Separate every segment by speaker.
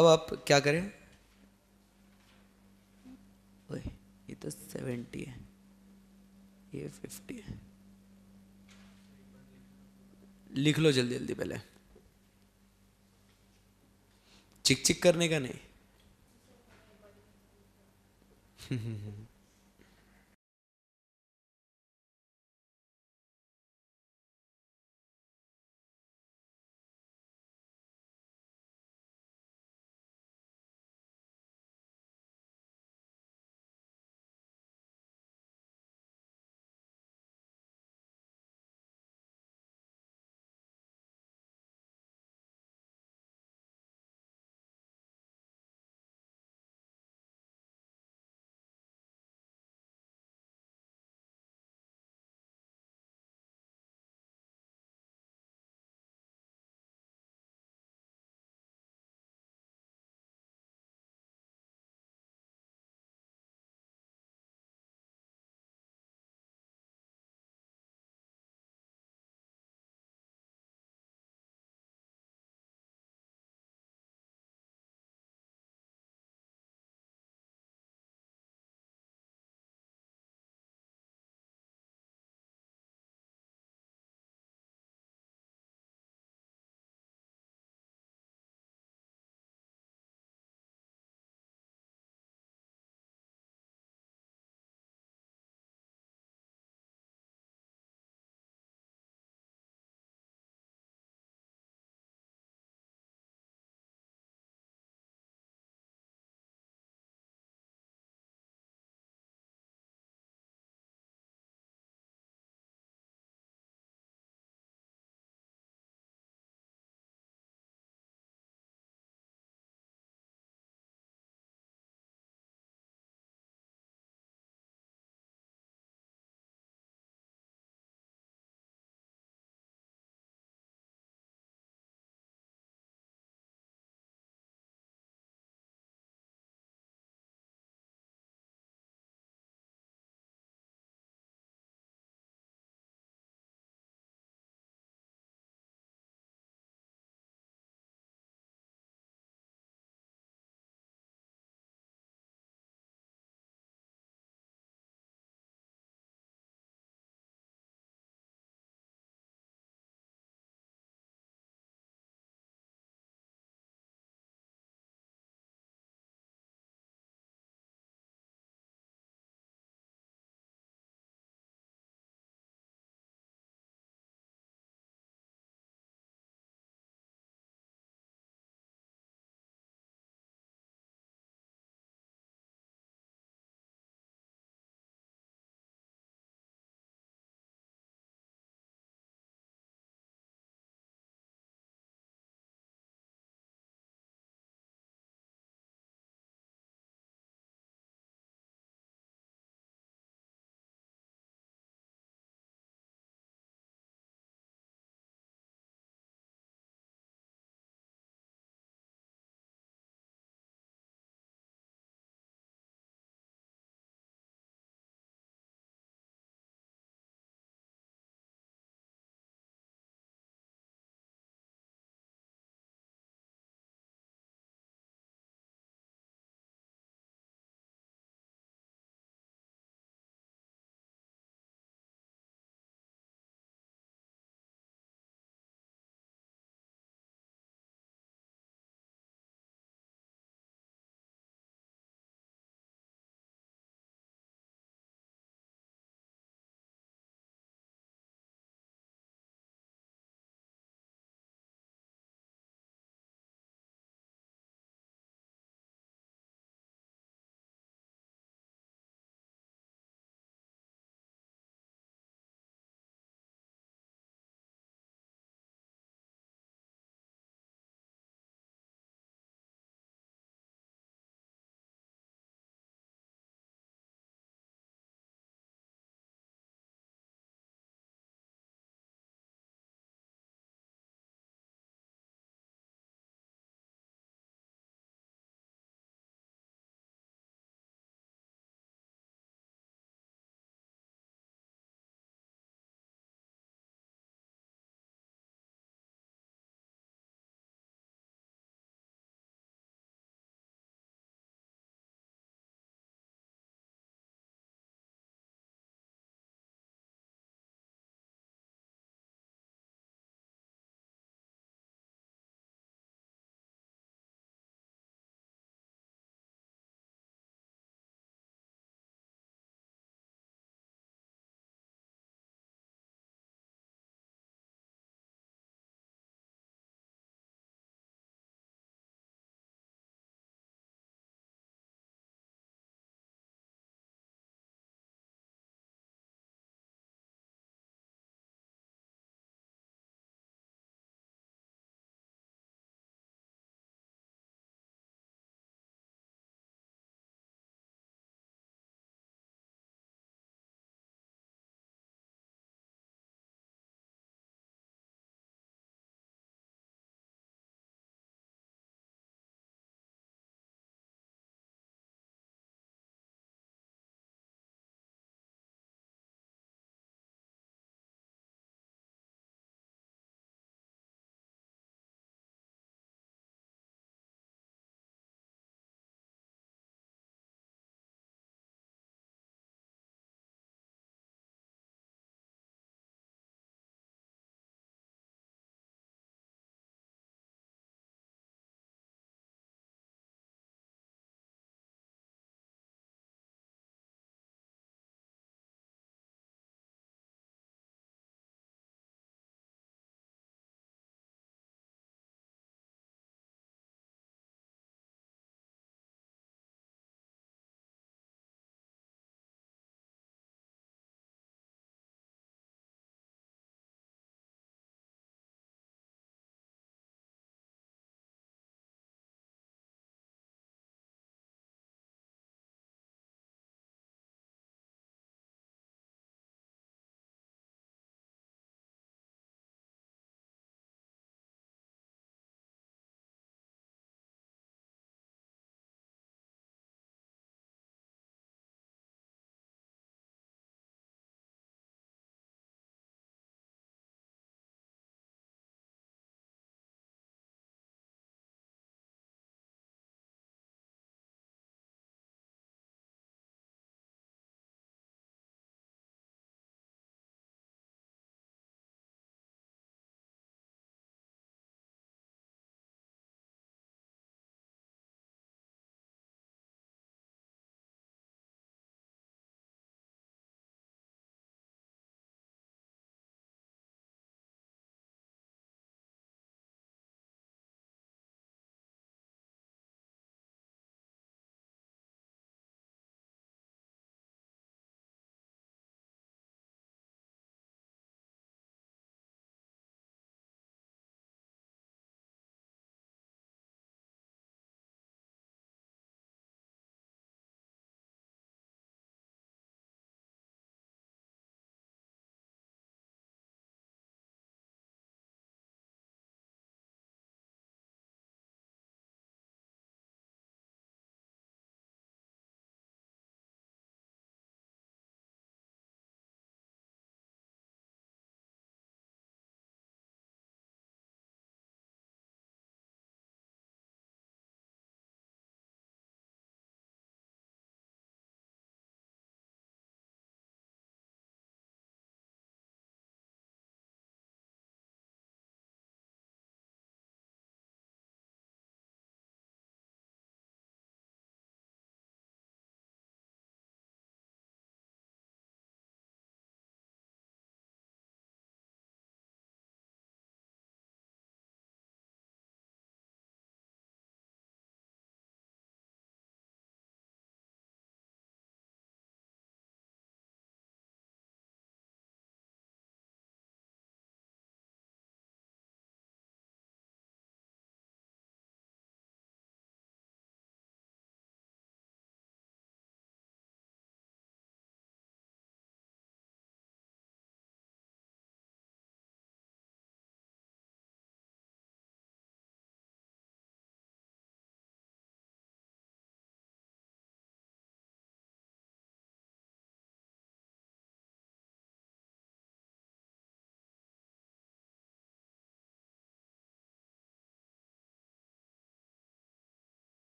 Speaker 1: अब आप क्या करें ये तो सेवेंटी है ये फिफ्टी है लिख लो जल्दी जल्दी पहले चिक चिक करने का नहीं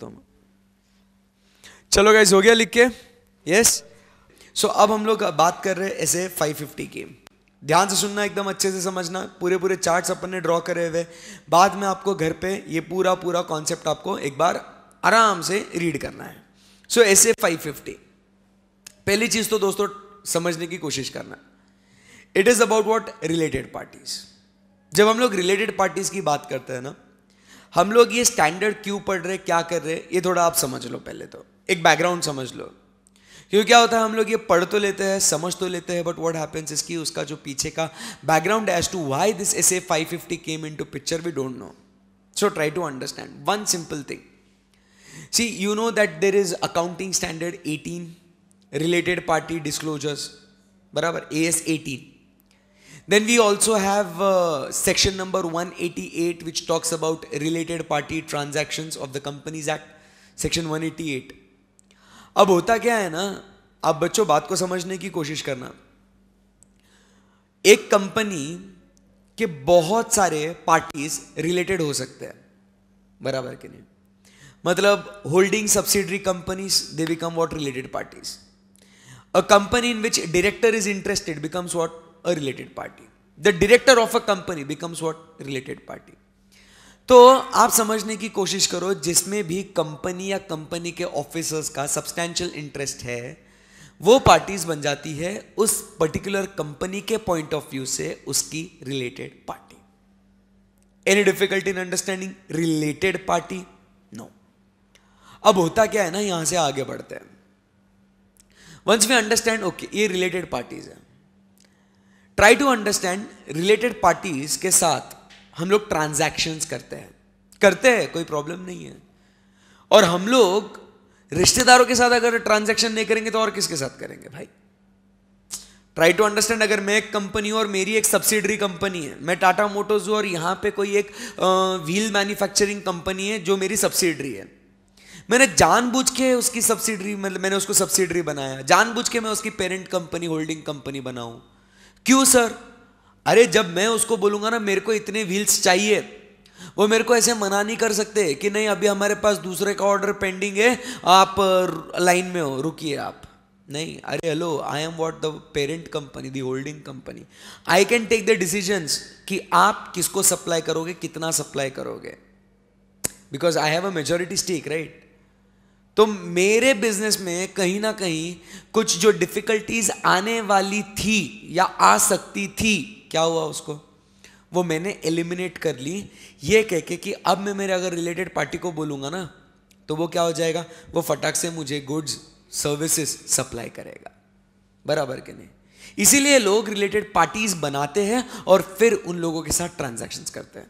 Speaker 1: बताऊंगा चलो गाइज हो गया लिख के यस सो so, अब हम लोग बात कर रहे हैं ऐसे 550 की ध्यान से सुनना एकदम अच्छे से समझना पूरे पूरे चार्ट्स अपन ने ड्रॉ करे हुए बाद में आपको घर पे ये पूरा पूरा कॉन्सेप्ट आपको एक बार आराम से रीड करना है सो ऐसे फाइव फिफ्टी पहली चीज तो दोस्तों समझने की कोशिश करना it is about what related parties जब हम लोग रिलेटेड पार्टीज की बात करते हैं ना हम लोग ये स्टैंडर्ड क्यों पढ़ रहे क्या कर रहे ये थोड़ा आप समझ लो पहले तो एक बैकग्राउंड समझ लो क्यों क्या होता है हम लोग ये पढ़ तो लेते हैं समझ तो लेते हैं बट व्हाट हैपेंस इसकी उसका जो पीछे का background as to why this S A five fifty came into picture we don't know so try to understand one simple thing see you know that there is accounting standard eighteen related party disclosures बराबर A S eighteen Then we also have uh, section number 188 which talks about related party transactions of the Companies Act, section 188. अब होता क्या है ना आप बच्चों बात को समझने की कोशिश करना एक कंपनी के बहुत सारे पार्टीज रिलेटेड हो सकते हैं बराबर के नहीं मतलब holding subsidiary companies they become what related parties a company in which director is interested becomes what a related party. The director of a company becomes what? Related party. तो आप समझने की कोशिश करो जिसमें भी कंपनी या कंपनी के ऑफिसर्स का सब्सटैंशियल इंटरेस्ट है वो पार्टीज बन जाती है उस पर्टिकुलर कंपनी के पॉइंट ऑफ व्यू से उसकी related party any difficulty in understanding related party no अब होता क्या है ना यहां से आगे बढ़ते हैं वंस वी अंडरस्टैंड ओके ये रिलेटेड पार्टीज है try to understand related parties के साथ हम लोग ट्रांजैक्शंस करते हैं करते हैं कोई प्रॉब्लम नहीं है और हम लोग रिश्तेदारों के साथ अगर ट्रांजैक्शन नहीं करेंगे तो और किसके साथ करेंगे भाई ट्राई टू अंडरस्टैंड अगर मैं एक कंपनी हूं और मेरी एक सब्सिडरी कंपनी है मैं टाटा मोटर्स हूं और यहां पे कोई एक व्हील मैन्युफैक्चरिंग कंपनी है जो मेरी सब्सिडरी है मैंने जानबूझ के उसकी सब्सिडरी मतलब मैंने उसको सब्सिडरी बनाया जानबूझ के मैं उसकी पेरेंट कंपनी होल्डिंग कंपनी बनाऊं क्यों सर अरे जब मैं उसको बोलूंगा ना मेरे को इतने व्हील्स चाहिए वो मेरे को ऐसे मना नहीं कर सकते कि नहीं अभी हमारे पास दूसरे का ऑर्डर पेंडिंग है आप लाइन में हो रुकिए आप नहीं अरे hello I am what the parent company the holding company I can take the decisions कि आप किसको सप्लाई करोगे कितना सप्लाई करोगे because I have a majority stake right तो मेरे बिजनेस में कहीं ना कहीं कुछ जो डिफिकल्टीज आने वाली थी या आ सकती थी क्या हुआ उसको वो मैंने एलिमिनेट कर ली ये कह के कि अब मैं मेरे अगर रिलेटेड पार्टी को बोलूँगा ना तो वो क्या हो जाएगा वो फटाक से मुझे गुड्स सर्विसेज सप्लाई करेगा बराबर के नहीं इसीलिए लोग रिलेटेड पार्टीज बनाते हैं और फिर उन लोगों के साथ ट्रांजेक्शन करते हैं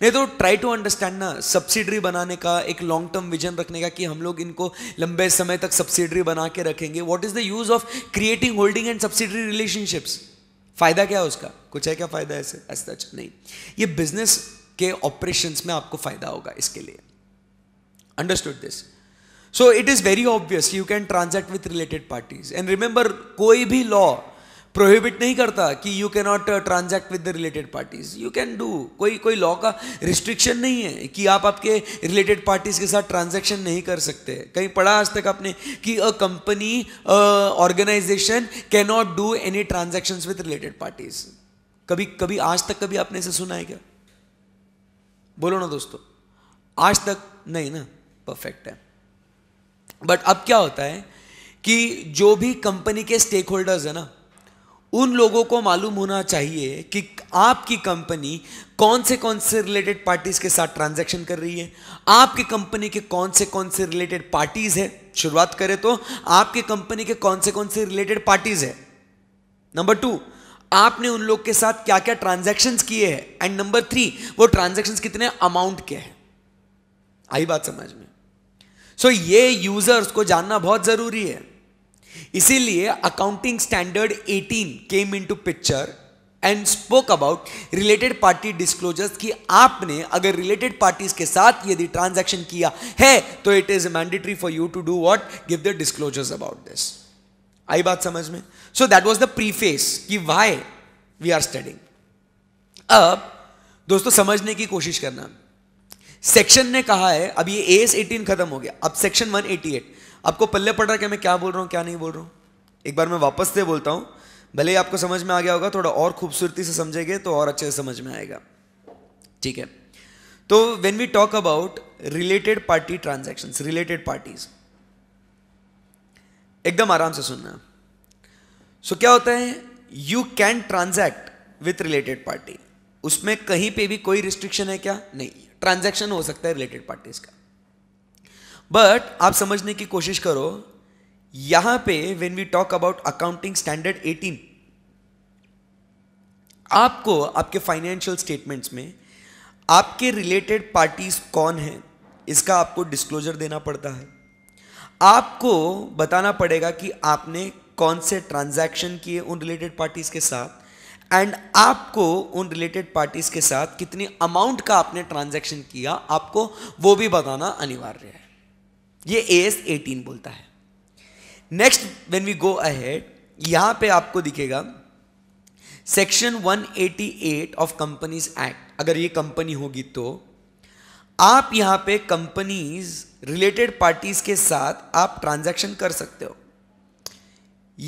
Speaker 1: नहीं तो ट्राई टू अंडरस्टैंड ना सब्सिडरी बनाने का एक लॉन्ग टर्म विजन रखने का कि हम लोग इनको लंबे समय तक सब्सिडरी बना के रखेंगे what is the use of creating holding and subsidiary relationships फायदा क्या है उसका कुछ है क्या फायदा ऐसे ऐसा अच्छा नहीं ये बिजनेस के ऑपरेशंस में आपको फायदा होगा इसके लिए understood this so it is very obvious you can transact with related parties and remember कोई भी लॉ प्रोहिबिट नहीं करता कि you can not transact with the related parties you can do कोई कोई लॉ का रिस्ट्रिक्शन नहीं है कि आप आपके रिलेटेड पार्टीज के साथ ट्रांजैक्शन नहीं कर सकते कहीं पढ़ा आज तक आपने कि a company organization can not do any transaction with related parties कभी कभी आज तक कभी आपने इसे सुना है क्या बोलो ना दोस्तों आज तक नहीं ना परफेक्ट है बट अब क्या होता है कि जो भी कंपनी के स्टेक होल्डर्स है ना उन लोगों को मालूम होना चाहिए कि आपकी कंपनी कौन से कौन से रिलेटेड पार्टीज के साथ ट्रांजैक्शन कर रही है आपकी कंपनी के कौन से कौन से रिलेटेड पार्टीज है शुरुआत करें तो आपकी कंपनी के कौन से कौन से रिलेटेड पार्टीज है नंबर टू आपने उन लोग के साथ क्या क्या ट्रांजेक्शन किए हैं एंड नंबर थ्री वो ट्रांजेक्शन कितने अमाउंट के हैं आई बात समझ में सो so, ये यूजर्स को जानना बहुत जरूरी है इसीलिए accounting standard 18 came into picture and spoke about related party disclosures कि आपने अगर रिलेटेड पार्टीज के साथ यदि ट्रांजैक्शन किया है तो it is mandatory for you to do what give the disclosures about this आई बात समझ में so that was the preface कि वाई वी आर स्टडिंग अब दोस्तों समझने की कोशिश करना सेक्शन ने कहा है अब ये एस एटीन खत्म हो गया अब सेक्शन वन एटी एट आपको पल्ले पड़ रहा है कि मैं क्या बोल रहा हूँ क्या नहीं बोल रहा हूँ एक बार मैं वापस से बोलता हूँ भले ही आपको समझ में आ गया होगा थोड़ा और खूबसूरती से समझेंगे तो और अच्छे से समझ में आएगा ठीक है तो when we talk about related party transaction related parties एकदम आराम से सुनना सो so, क्या होता है you can transact with related party उसमें कहीं पे भी कोई रिस्ट्रिक्शन है क्या नहीं ट्रांजैक्शन हो सकता है रिलेटेड पार्टीज का बट आप समझने की कोशिश करो यहां पे when we talk about accounting standard 18 आपको आपके फाइनेंशियल स्टेटमेंट्स में आपके रिलेटेड पार्टीज कौन हैं इसका आपको डिस्क्लोजर देना पड़ता है आपको बताना पड़ेगा कि आपने कौन से ट्रांजैक्शन किए उन रिलेटेड पार्टीज के साथ एंड आपको उन रिलेटेड पार्टीज के साथ कितने अमाउंट का आपने ट्रांजैक्शन किया आपको वो भी बताना अनिवार्य है ये ए एस एटीन बोलता है next when we go ahead यहां पे आपको दिखेगा सेक्शन 188 ऑफ कंपनीज एक्ट अगर ये कंपनी होगी तो आप यहां पे कंपनीज रिलेटेड पार्टीज के साथ आप ट्रांजैक्शन कर सकते हो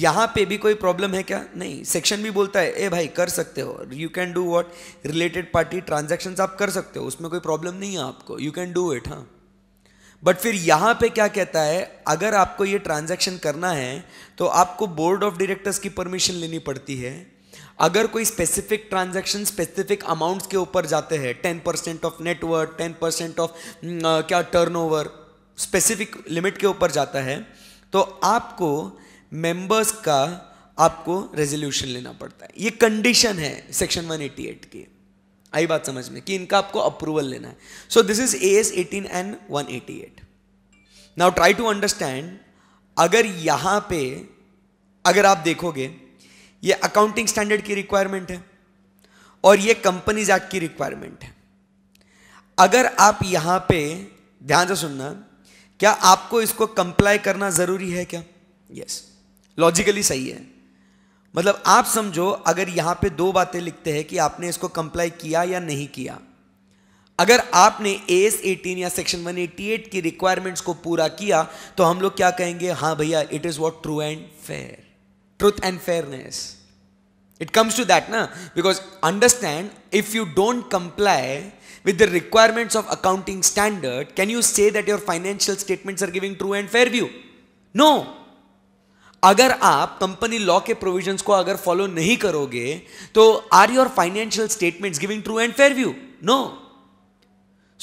Speaker 1: यहां पे भी कोई प्रॉब्लम है क्या नहीं सेक्शन भी बोलता है ए भाई कर सकते हो you can do what related party transactions आप कर सकते हो उसमें कोई प्रॉब्लम नहीं है आपको यू कैन डू इट हाँ बट फिर यहाँ पे क्या कहता है अगर आपको ये ट्रांजैक्शन करना है तो आपको बोर्ड ऑफ डायरेक्टर्स की परमिशन लेनी पड़ती है अगर कोई स्पेसिफिक ट्रांजैक्शन स्पेसिफिक अमाउंट्स के ऊपर जाते हैं ten percent of network ten percent of क्या टर्नओवर स्पेसिफिक लिमिट के ऊपर जाता है तो आपको मेंबर्स का आपको रेजोल्यूशन लेना पड़ता है ये कंडीशन है सेक्शन 188 की आई बात समझ में कि इनका आपको अप्रूवल लेना है so this is A S eighteen and one eighty eight now try to understand अगर यहां पे अगर आप देखोगे ये अकाउंटिंग स्टैंडर्ड की रिक्वायरमेंट है और ये कंपनीज एक्ट की रिक्वायरमेंट है अगर आप यहां पे ध्यान से सुनना क्या आपको इसको कंप्लाई करना ज़रूरी है क्या यस yes. लॉजिकली सही है मतलब आप समझो अगर यहां पे दो बातें लिखते हैं कि आपने इसको कंप्लाई किया या नहीं किया अगर आपने ए एस एटीन या सेक्शन 188 की रिक्वायरमेंट्स को पूरा किया तो हम लोग क्या कहेंगे हाँ भैया it is what true and fair truth and fairness it comes to that ना because understand if you don't comply with the requirements of accounting standard can you say that your financial statements are giving true and fair view? No. अगर आप company law के provisions को अगर follow नहीं करोगे तो are your financial statements giving true and fair view no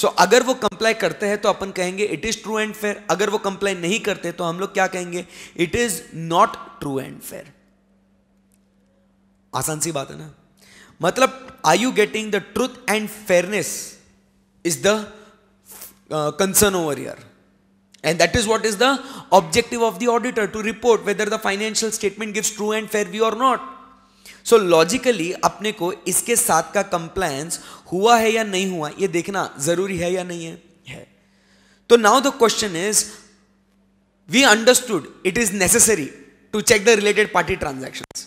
Speaker 1: so अगर वो कंप्लाई करते हैं तो अपन कहेंगे it is true and fair अगर वो कंप्लाई नहीं करते तो हम लोग क्या कहेंगे it is not true and fair आसान सी बात है ना मतलब I you getting the truth and fairness is the concern over here And that is what is the objective of the auditor to report whether the financial statement gives true and fair view or not. So logically, अपने को इसके साथ का compliance हुआ है या नहीं हुआ ये देखना जरूरी है या नहीं है है तो now the question is we understood it is necessary to check the related party transactions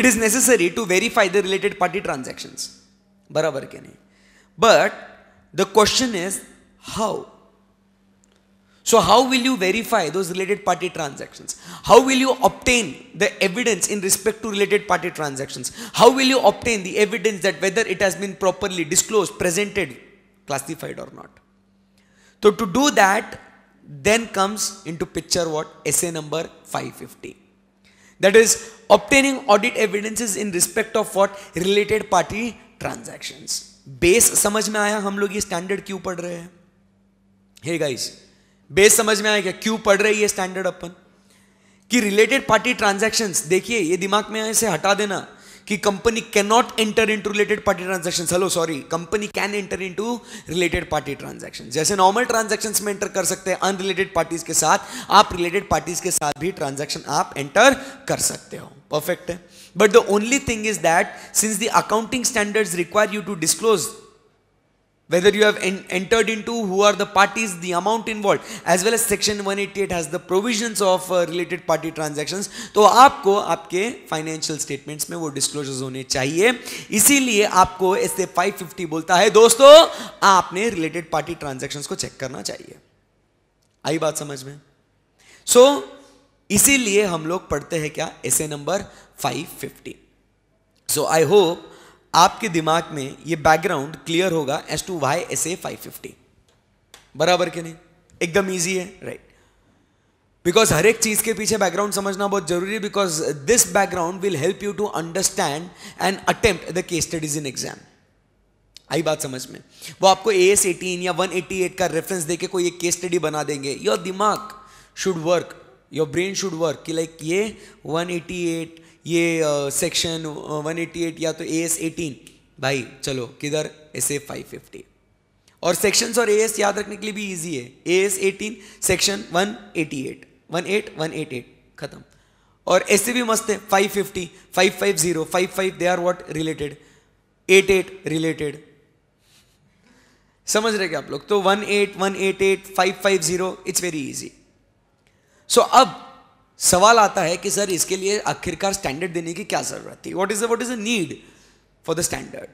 Speaker 1: it is necessary to verify the related party transactions बराबर क्या नहीं but the question is how so how will you verify those related party transactions? How will you obtain the evidence in respect to related party transactions? How will you obtain the evidence that whether it has been properly disclosed, presented, classified or not? So to do that, then comes into picture what? Essay number 550. That is obtaining audit evidences in respect of what? Related party transactions. Base, समझ में आया हम लोग ये standard क्यों पढ़ रहे हैं Hey guys. बेस समझ में आएगा क्यों पढ़ रही है स्टैंडर्ड अपन कि रिलेटेड पार्टी ट्रांजेक्शन देखिए ये दिमाग में इसे हटा देना कि company can not enter into related party transaction hello sorry company can enter into related party transaction जैसे नॉर्मल ट्रांजेक्शन में एंटर कर सकते हैं अनरिलेटेड पार्टीज के साथ आप रिलेटेड पार्टीज के साथ भी ट्रांजेक्शन आप एंटर कर सकते हो परफेक्ट है but the only thing is that since the accounting standards require you to disclose whether you have en entered into who are the parties the amount involved as well as section 188 has the provisions of uh, related party transactions तो आपको आपके financial statements में वो disclosures होने चाहिए इसीलिए आपको ऐसे 550 बोलता है दोस्तों आपने related party transactions को चेक करना चाहिए आई बात समझ में सो so, इसीलिए हम लोग पढ़ते हैं क्या ऐसे नंबर 550 सो आई होप आपके दिमाग में ये बैकग्राउंड क्लियर होगा as to why S A five fifty बराबर के नहीं एकदम ईजी है राइट बिकॉज हर एक चीज के पीछे बैकग्राउंड समझना बहुत जरूरी है because this background will help you to understand and attempt the case studies in exam आई बात समझ में वो आपको ए एस एटीन या वन एटी एट का रेफरेंस देके कोई एक केस स्टडी बना देंगे योर दिमाग should work your brain should work कि लाइक ये वन एटी एट ये सेक्शन वन एटी एट या तो ए एस एटीन भाई चलो किधर एस ए फाइव फिफ्टी और सेक्शंस और ए एस याद रखने के लिए भी ईजी है A S eighteen section one eighty eight one eight one eight eight खत्म और ऐसे भी मस्त है five fifty five five zero five five they are what related eight eight related समझ रहे क्या आप लोग तो one eight one eight eight five five zero it's very easy so अब सवाल आता है कि सर इसके लिए आखिरकार स्टैंडर्ड देने की क्या जरूरत थी what is what is a need for the standard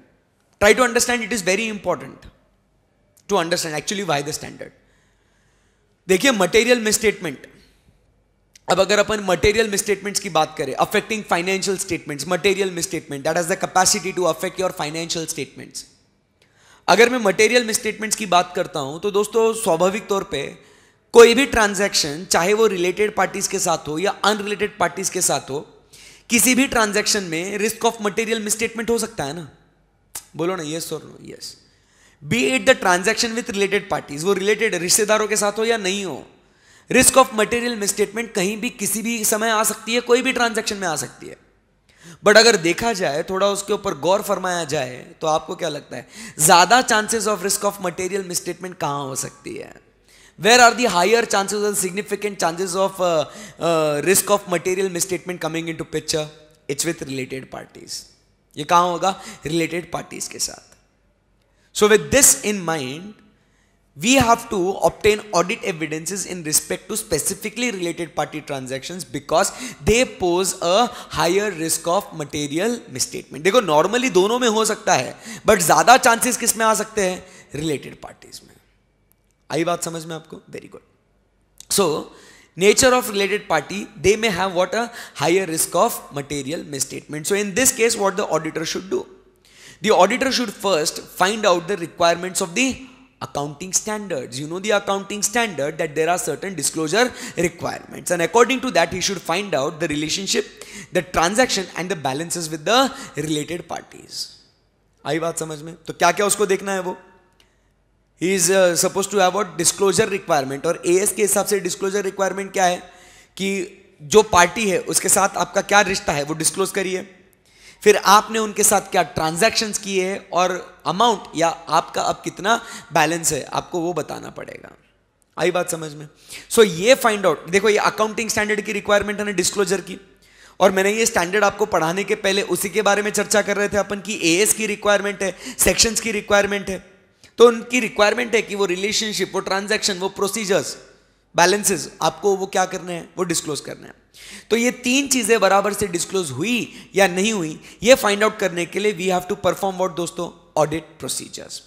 Speaker 1: try to understand it is very important to understand actually why the standard देखिए मटेरियल मिसस्टेटमेंट अब अगर अपन मटेरियल मिसस्टेटमेंट्स की बात करें affecting financial statements material misstatement that is the capacity to affect your financial statements अगर मैं material misstatements की बात करता हूं तो दोस्तों स्वाभाविक तौर पर कोई भी ट्रांजैक्शन चाहे वो रिलेटेड पार्टीज के साथ हो या अनरिलेटेड पार्टीज के साथ हो किसी भी ट्रांजैक्शन में रिस्क ऑफ मटेरियल मिसस्टेटमेंट हो सकता है ना बोलो ना यस और no yes be it the transaction with related parties वो रिलेटेड रिश्तेदारों के साथ हो या नहीं हो रिस्क ऑफ मटेरियल मिसस्टेटमेंट कहीं भी किसी भी समय आ सकती है कोई भी ट्रांजेक्शन में आ सकती है बट अगर देखा जाए थोड़ा उसके ऊपर गौर फरमाया जाए तो आपको क्या लगता है ज़्यादा chances of risk of material misstatement कहाँ हो सकती है where are the higher chances and significant chances of uh, uh, risk of material misstatement coming into picture it's with related parties ye kahan hoga related parties ke sath so with this in mind we have to obtain audit evidences in respect to specifically related party transactions because they pose a higher risk of material misstatement dekho normally dono mein ho sakta hai but zyada chances kis mein aa sakte hain related parties mein. आई बात समझ में आपको very good so nature of related party they may have what a higher risk of material statement so in this case what the auditor should do the auditor should first find out the requirements of the accounting standard you know the accounting standard that there are certain disclosure requirements and according to that he should find out the relationship the transaction and the balances with the related parties आई बात समझ में तो क्या क्या उसको देखना है वो ही is suppose to have a disclosure requirement और ए के हिसाब से डिस्क्लोजर रिक्वायरमेंट क्या है कि जो पार्टी है उसके साथ आपका क्या रिश्ता है वो डिस्क्लोज करिए फिर आपने उनके साथ क्या ट्रांजैक्शंस किए हैं और अमाउंट या आपका अब कितना बैलेंस है आपको वो बताना पड़ेगा आई बात समझ में सो so, ये फाइंड आउट देखो ये अकाउंटिंग स्टैंडर्ड की रिक्वायरमेंट है ना डिस्क्लोजर की और मैंने ये स्टैंडर्ड आपको पढ़ाने के पहले उसी के बारे में चर्चा कर रहे थे अपन की ए की रिक्वायरमेंट है सेक्शंस की रिक्वायरमेंट है तो उनकी रिक्वायरमेंट है कि वो रिलेशनशिप वो ट्रांजेक्शन वो प्रोसीजर्स बैलेंसेज आपको वो क्या करने हैं वो डिस्क्लोज करने हैं तो ये तीन चीजें बराबर से डिस्क्लोज हुई या नहीं हुई ये फाइंड आउट करने के लिए we have to perform what दोस्तों audit procedures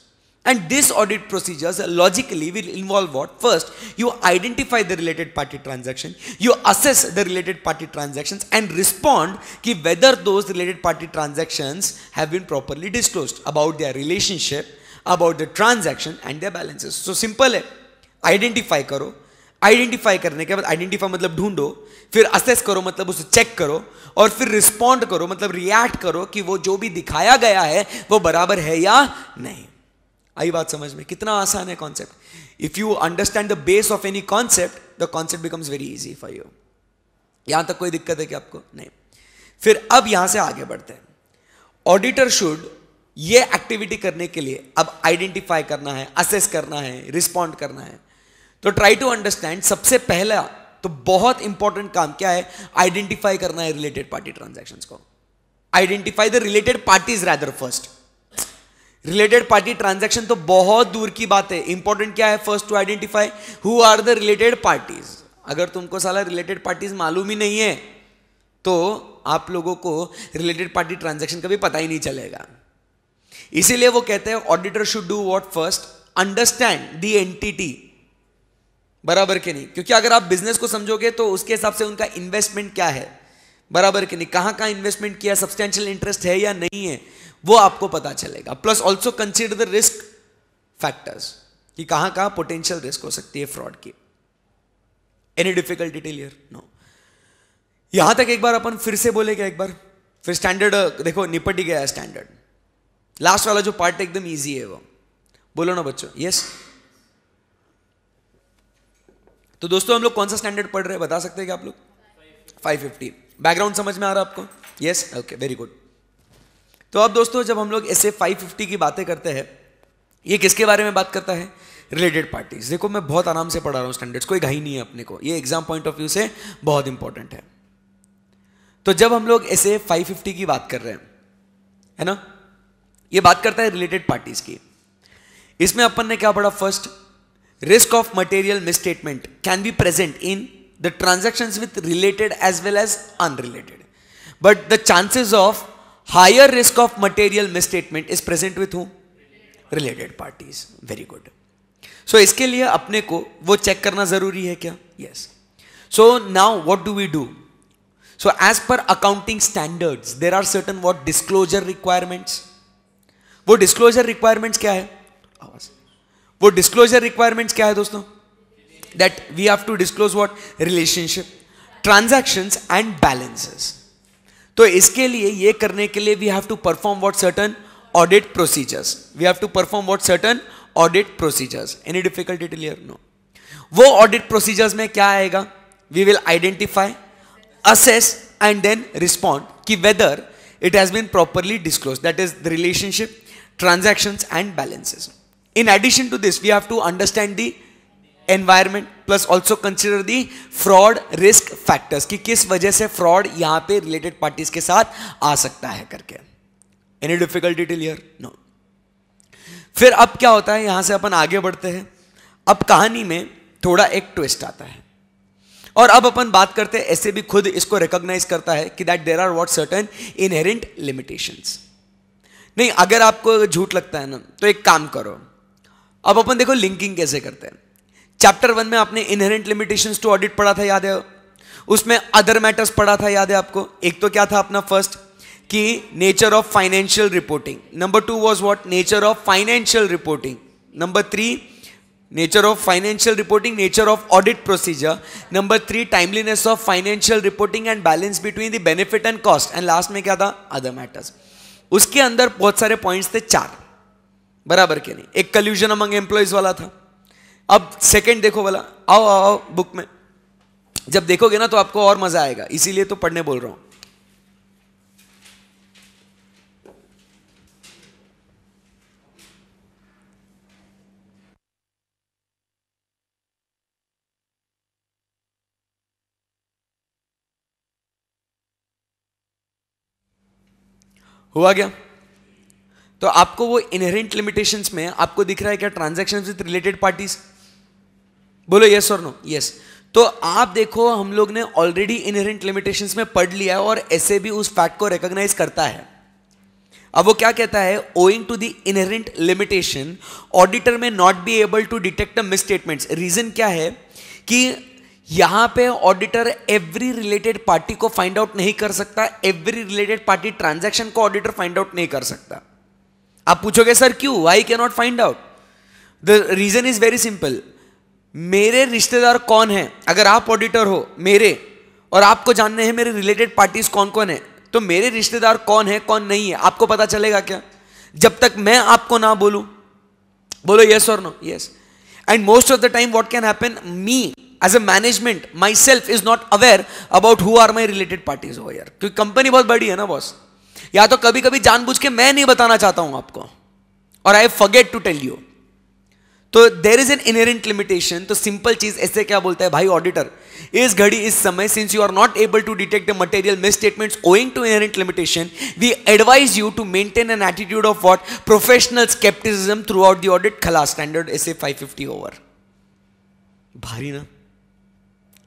Speaker 1: and this audit procedures logically will involve what first you identify the related party transaction you assess the related party transaction and respond कि whether those related party transaction have been properly disclose about their relationship about the transaction and the balances so simple है identify करो identify करने के बाद identify मतलब ढूंढो फिर assess करो मतलब उसे चेक करो और फिर रिस्पॉन्ड करो मतलब रिएक्ट करो कि वो जो भी दिखाया गया है वो बराबर है या नहीं आई बात समझ में कितना आसान है concept if you understand the base of any concept the concept becomes very easy for you यहां तक कोई दिक्कत है क्या आपको नहीं फिर अब यहां से आगे बढ़ते हैं ऑडिटर शुड ये एक्टिविटी करने के लिए अब आइडेंटिफाई करना है असेस करना है रिस्पॉन्ड करना है तो ट्राई टू अंडरस्टैंड सबसे पहला तो बहुत इंपॉर्टेंट काम क्या है आइडेंटिफाई करना है रिलेटेड पार्टी ट्रांजेक्शन को identify the related parties rather first related party transaction तो बहुत दूर की बात है इंपॉर्टेंट क्या है first to identify who are the related parties अगर तुमको साला रिलेटेड पार्टीज मालूम ही नहीं है तो आप लोगों को रिलेटेड पार्टी ट्रांजेक्शन का भी पता ही नहीं चलेगा इसीलिए वो कहते हैं auditor should do what first understand the entity बराबर के नहीं क्योंकि अगर आप बिजनेस को समझोगे तो उसके हिसाब से उनका इन्वेस्टमेंट क्या है बराबर के नहीं कहां कहां इन्वेस्टमेंट किया सब्सटेंशियल इंटरेस्ट है या नहीं है वो आपको पता चलेगा plus also consider the risk factors कि कहां कहां पोटेंशियल रिस्क हो सकती है फ्रॉड की एनी डिफिकल्टी टेलियर नो यहां तक एक बार अपन फिर से बोले क्या एक बार फिर स्टैंडर्ड देखो निपट ही गया स्टैंडर्ड लास्ट वाला जो पार्ट एकदम इजी है वो बोलो ना बच्चों यस तो दोस्तों हम लोग कौन सा स्टैंडर्ड पढ़ रहे हैं बता सकते हैं क्या आप लोग 550 बैकग्राउंड समझ में आ रहा है आपको यस ओके वेरी गुड तो अब दोस्तों जब हम लोग ऐसे 550 की बातें करते हैं ये किसके बारे में बात करता है रिलेटेड पार्टीज देखो मैं बहुत आराम से पढ़ा रहा हूँ स्टैंडर्ड्स कोई घाई नहीं है अपने को ये एग्जाम पॉइंट ऑफ व्यू से बहुत इंपॉर्टेंट है तो जब हम लोग ऐसे 550 की बात कर रहे हैं है ना ये बात करता है रिलेटेड पार्टीज की इसमें अपन ने क्या पढ़ा first risk of material misstatement can be present in the transaction with related as well as unrelated but the chances of higher risk of material misstatement is present with who related parties very good so इसके लिए अपने को वो check करना जरूरी है क्या yes so now what do we do so as पर accounting standard there are certain what disclosure requirements वो डिस्क्लोजर रिक्वायरमेंट्स क्या है वो डिस्क्लोजर रिक्वायरमेंट्स क्या है दोस्तों that we have to disclose what relationship transaction and balances तो इसके लिए ये करने के लिए we have to perform what certain audit procedures we have to perform what certain audit procedures any difficulty to clear no वो audit procedures में क्या आएगा we will identify assess and then respond कि whether it has been properly disclose that is the relationship transactions and balances. In addition to this, we have to understand the environment plus also consider the fraud risk factors ki kis wajah se fraud yahan pe related parties ke sath aa sakta hai karke Any difficulty till here? No. फिर अब क्या होता है यहाँ से अपन आगे बढ़ते हैं अब कहानी में थोड़ा एक ट्विस्ट आता है और अब अपन बात करते हैं ऐसे भी खुद इसको रिकॉग्नाइज करता है कि that there are what certain inherent limitations नहीं अगर आपको झूठ लगता है ना तो एक काम करो अब अपन देखो लिंकिंग कैसे करते हैं चैप्टर वन में आपने इनहेरेंट लिमिटेशंस टू ऑडिट पढ़ा था याद है उसमें अदर मैटर्स पढ़ा था याद है आपको एक तो क्या था अपना फर्स्ट कि nature of financial reporting number two was what nature of financial reporting number three nature of financial reporting nature of audit procedure number three timeliness of financial reporting and balance between the benefit and cost and last में क्या था other matters उसके अंदर बहुत सारे points थे चार बराबर के नहीं एक कल्यूजन अमंग एम्प्लॉयज वाला था अब सेकंड देखो वाला आओ आओ आओ बुक में जब देखोगे ना तो आपको और मजा आएगा इसीलिए तो पढ़ने बोल रहा हूं हुआ क्या तो आपको वो इनहेरेंट लिमिटेशंस में आपको दिख रहा है क्या ट्रांजेक्शन विद रिलेटेड पार्टीज बोलो यस और नो यस तो आप देखो हम लोग ने ऑलरेडी इनहेरेंट लिमिटेशंस में पढ़ लिया है और ऐसे भी उस फैक्ट को रिकॉग्नाइज करता है अब वो क्या कहता है owing to the inherent limitation auditor may not be able to detect a statement reason क्या है कि यहां पे ऑडिटर एवरी रिलेटेड पार्टी को फाइंड आउट नहीं कर सकता एवरी रिलेटेड पार्टी ट्रांजैक्शन को ऑडिटर फाइंड आउट नहीं कर सकता आप पूछोगे सर क्यों I can not find out the reason is very simple मेरे रिश्तेदार कौन है अगर आप ऑडिटर हो मेरे और आपको जानने हैं मेरे रिलेटेड पार्टीज कौन कौन है तो मेरे रिश्तेदार कौन है कौन नहीं है आपको पता चलेगा क्या जब तक मैं आपको ना बोलूं बोलो यस और no yes and most of the time what can happen me as a management myself is not aware about who are my related parties हो यार क्योंकि कंपनी बहुत बड़ी है ना बॉस या तो कभी कभी जानबूझ के मैं नहीं बताना चाहता हूं आपको और I forget to tell you तो there is an inherent limitation तो सिंपल चीज ऐसे क्या बोलता है भाई ऑडिटर इस घड़ी इस समय since you are not able to detect the material misstatement owing to inherent limitation we advise you to maintain an attitude of what professional scepticism throughout the audit खला standard S A five fifty over भारी ना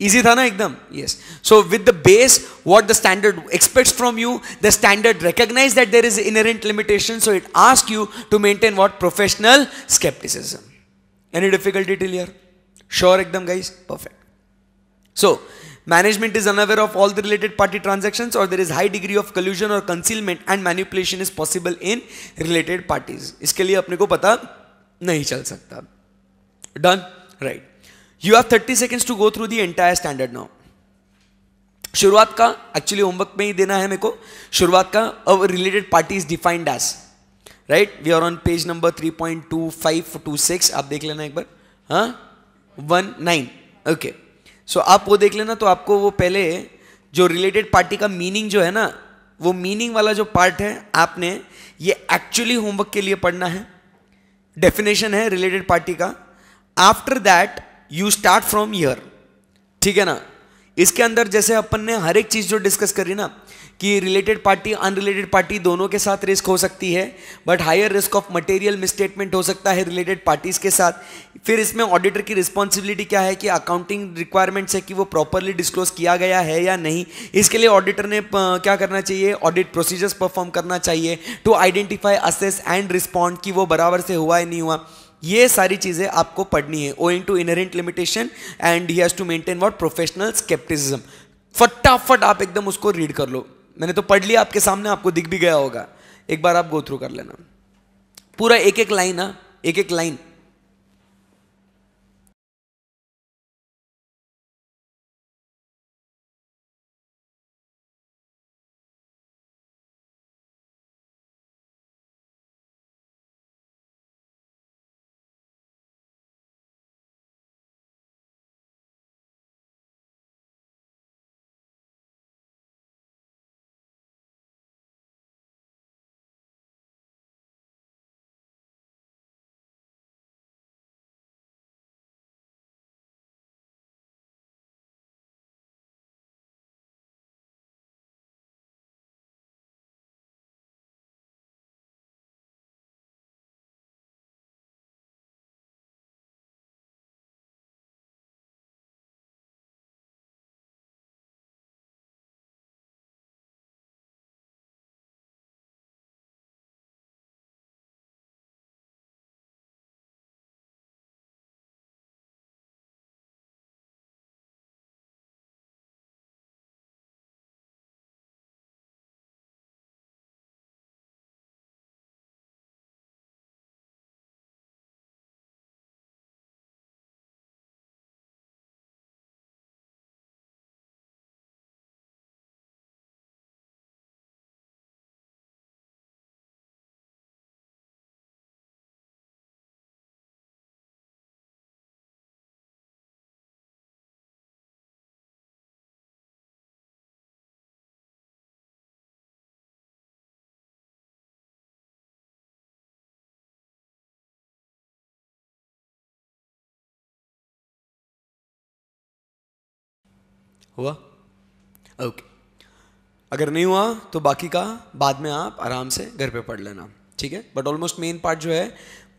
Speaker 1: easy था ना एकदम yes so with the base what the standard expects from you the standard recognize that there is inherent limitation so it ask you to maintain what professional scepticism any difficulty till here sure एकदम guys perfect so Management is unaware of all the related party transactions or there is high degree of collusion or concealment and manipulation is possible in related parties. इसके लिए अपने को पता नहीं चल सकता done right right. You have thirty seconds to go through the entire standard now शुरुआत का एक्चुअली होमवर्क में ही देना है मेरे को शुरुआत का अब related party is defined as right we are on page number three point two five two six आप देख लेना एक बार हाँ वन नाइन ओके सो आप वो देख लेना तो आपको वो पहले जो रिलेटेड पार्टी का मीनिंग जो है ना वो मीनिंग वाला जो पार्ट है आपने ये एक्चुअली होमवर्क के लिए पढ़ना है डेफिनेशन है रिलेटेड पार्टी का after that you start from here ठीक है ना इसके अंदर जैसे अपन ने हर एक चीज़ जो डिस्कस करी ना कि रिलेटेड पार्टी अनरिलेटेड पार्टी दोनों के साथ रिस्क हो सकती है but higher risk of material misstatement हो सकता है रिलेटेड पार्टीज़ के साथ फिर इसमें ऑडिटर की रिस्पॉन्सिबिलिटी क्या है कि अकाउंटिंग रिक्वायरमेंट्स है कि वो प्रॉपरली डिस्क्लोज किया गया है या नहीं इसके लिए ऑडिटर ने क्या करना चाहिए ऑडिट प्रोसीजर्स परफॉर्म करना चाहिए to identify assess and respond कि वो बराबर से हुआ या नहीं हुआ ये सारी चीज़ें आपको पढ़नी है owing to inherent limitation and he has to maintain what professional scepticism फटाफट आप एकदम उसको रीड कर लो मैंने तो पढ़ लिया आपके सामने आपको दिख भी गया होगा एक बार आप गो थ्रू कर लेना पूरा एक एक लाइन ना एक एक लाइन हुआ ओके okay. अगर नहीं हुआ तो बाकी का बाद में आप आराम से घर पे पढ़ लेना ठीक है बट ऑलमोस्ट मेन पार्ट जो है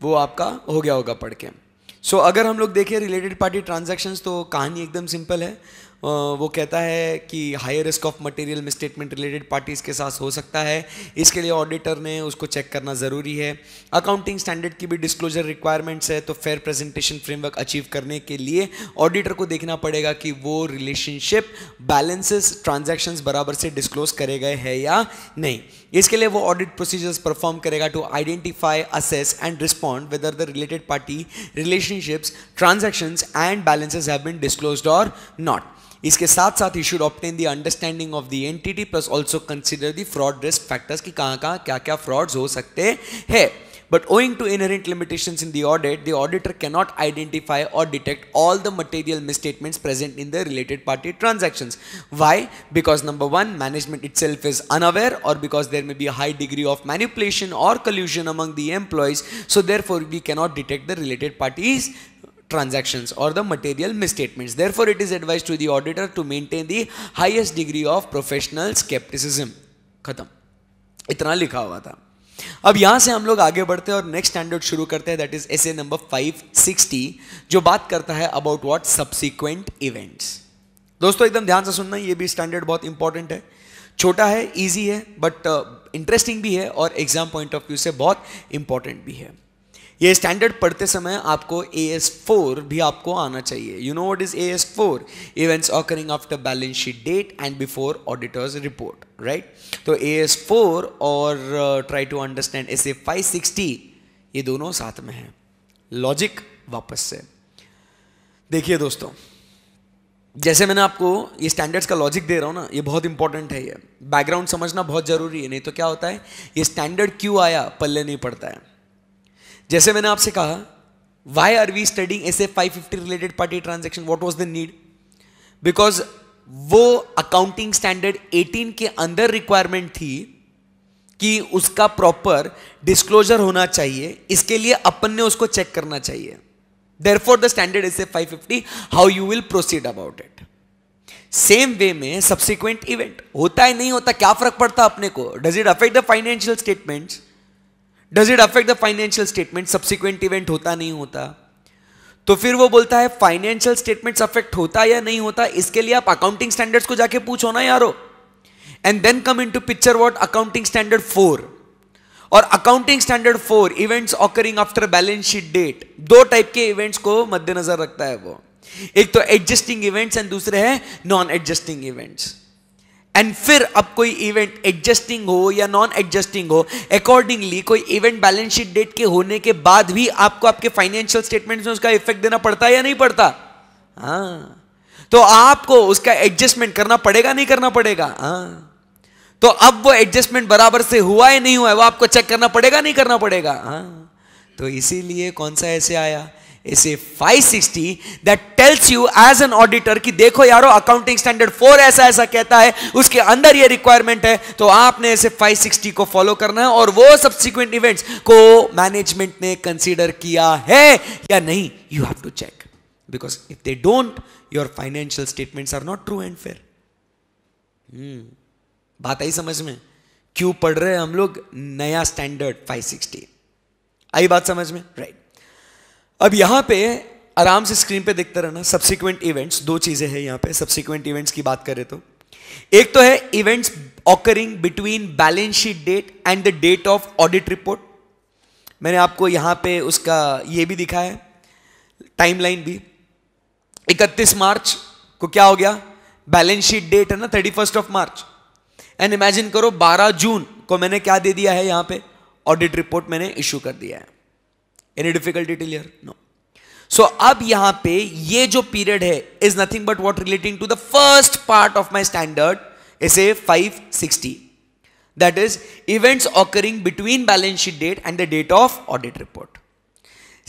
Speaker 1: वो आपका हो गया होगा पढ़ के सो so, अगर हम लोग देखें रिलेटेड पार्टी ट्रांजेक्शन्स तो कहानी एकदम सिंपल है वो कहता है कि high risk of material misstatement related parties के साथ हो सकता है इसके लिए ऑडिटर ने उसको चेक करना ज़रूरी है अकाउंटिंग स्टैंडर्ड की भी डिस्क्लोजर रिक्वायरमेंट्स है तो फेयर प्रेजेंटेशन फ्रेमवर्क अचीव करने के लिए ऑडिटर को देखना पड़ेगा कि वो रिलेशनशिप बैलेंसेस ट्रांजेक्शन बराबर से डिस्क्लोज करे गए हैं या नहीं इसके लिए वो ऑडिट प्रोसीजर्स परफॉर्म करेगा to identify assess and respond whether the related party relationships transactions and balances have been disclose or not इसके साथ साथ you should obtain the understanding of the entity plus also consider the fraud risk factors की कहाँ कहाँ क्या क्या frauds हो सकते हैं but owing to inherent limitation in the audit the auditor cannot identify or detect all the material miss misstatements present in the related party transaction why because number one management itself is unaware or because there may be high degree of manipulation or collusion among the employees so therefore we cannot detect the related parties transactions or the material misstatements. Therefore, it is advised to the auditor to maintain the highest degree of professional skepticism. खत्म इतना लिखा हुआ था अब यहां से हम लोग आगे बढ़ते हैं और नेक्स्ट स्टैंडर्ड शुरू करते हैं दैट इज एस नंबर 560 जो बात करता है अबाउट व्हाट सब्सिक्वेंट इवेंट्स दोस्तों एकदम ध्यान से सुनना ये भी स्टैंडर्ड बहुत इंपॉर्टेंट है छोटा है इजी है बट इंटरेस्टिंग uh, भी है और एग्जाम पॉइंट ऑफ व्यू से बहुत इंपॉर्टेंट भी है ये स्टैंडर्ड पढ़ते समय आपको ए एस फोर भी आपको आना चाहिए you know what is A S four events occurring after balance sheet date and before auditor's report right तो A S four or try to understand S A five sixty ये दोनों साथ में हैं लॉजिक वापस से देखिए दोस्तों जैसे मैंने आपको ये स्टैंडर्ड्स का लॉजिक दे रहा हूँ ना ये बहुत इंपॉर्टेंट है ये बैकग्राउंड समझना बहुत ज़रूरी है नहीं तो क्या होता है ये स्टैंडर्ड क्यों आया पल्ले नहीं पड़ता है जैसे मैंने आपसे कहा why are we studying S F five fifty related party transaction what was the need because वो अकाउंटिंग स्टैंडर्ड 18 के अंदर रिक्वायरमेंट थी कि उसका प्रॉपर डिस्क्लोजर होना चाहिए इसके लिए अपन ने उसको चेक करना चाहिए therefore the standard S F five fifty how you will proceed about it same way में सब्सिक्वेंट इवेंट होता है नहीं होता क्या फर्क पड़ता अपने को does it affect the financial statements does it affect the financial statement subsequent event होता नहीं होता तो फिर वो बोलता है फाइनेंशियल स्टेटमेंट्स अफेक्ट होता या नहीं होता इसके लिए आप अकाउंटिंग स्टैंडर्ड्स को जाके पूछो ना यारो and then come into picture what accounting standard four or accounting standard four events occurring after balance sheet date दो टाइप के इवेंट्स को मद्देनजर रखता है वो एक तो एडजस्टिंग इवेंट्स एंड दूसरे हैं नॉन एडजस्टिंग इवेंट्स एंड फिर अब कोई इवेंट एडजस्टिंग हो या नॉन एडजस्टिंग हो अकॉर्डिंगली कोई इवेंट बैलेंस शीट डेट के होने के बाद भी आपको आपके फाइनेंशियल स्टेटमेंट्स में उसका इफेक्ट देना पड़ता है या नहीं पड़ता हाँ तो आपको उसका एडजस्टमेंट करना पड़ेगा नहीं करना पड़ेगा हाँ तो अब वो एडजस्टमेंट बराबर से हुआ है नहीं हुआ है वो आपको चेक करना पड़ेगा नहीं करना पड़ेगा हाँ तो इसीलिए कौन सा ऐसे आया ऐसे 560 that tells you as an auditor कि देखो यारो अकाउंटिंग स्टैंडर्ड फोर ऐसा ऐसा कहता है उसके अंदर ये रिक्वायरमेंट है तो आपने इसे 560 को फॉलो करना है और वो सब्सिक्वेंट इवेंट्स को मैनेजमेंट ने कंसीडर किया है या नहीं you have to check because if they don't your financial statements are not true and fair बात आई समझ में क्यों पढ़ रहे हैं हम लोग नया स्टैंडर्ड 560 आई बात समझ में राइट right. अब यहां पे आराम से स्क्रीन पे देखते रहना सब्सिक्वेंट इवेंट्स दो चीजें हैं यहां पे सब्सिक्वेंट इवेंट्स की बात करें तो एक तो है events occurring between balance sheet date and the date of audit report मैंने आपको यहां पे उसका ये भी दिखा है टाइमलाइन भी 31 मार्च को क्या हो गया बैलेंस शीट डेट है ना thirty first of March and imagine करो 12 जून को मैंने क्या दे दिया है यहां पे ऑडिट रिपोर्ट मैंने इश्यू कर दिया है any difficulty till no so अब यहां पे ये जो पीरियड है is nothing but what relating to the first part of my standard is A five sixty that is events occurring between balance sheet date and the date of audit report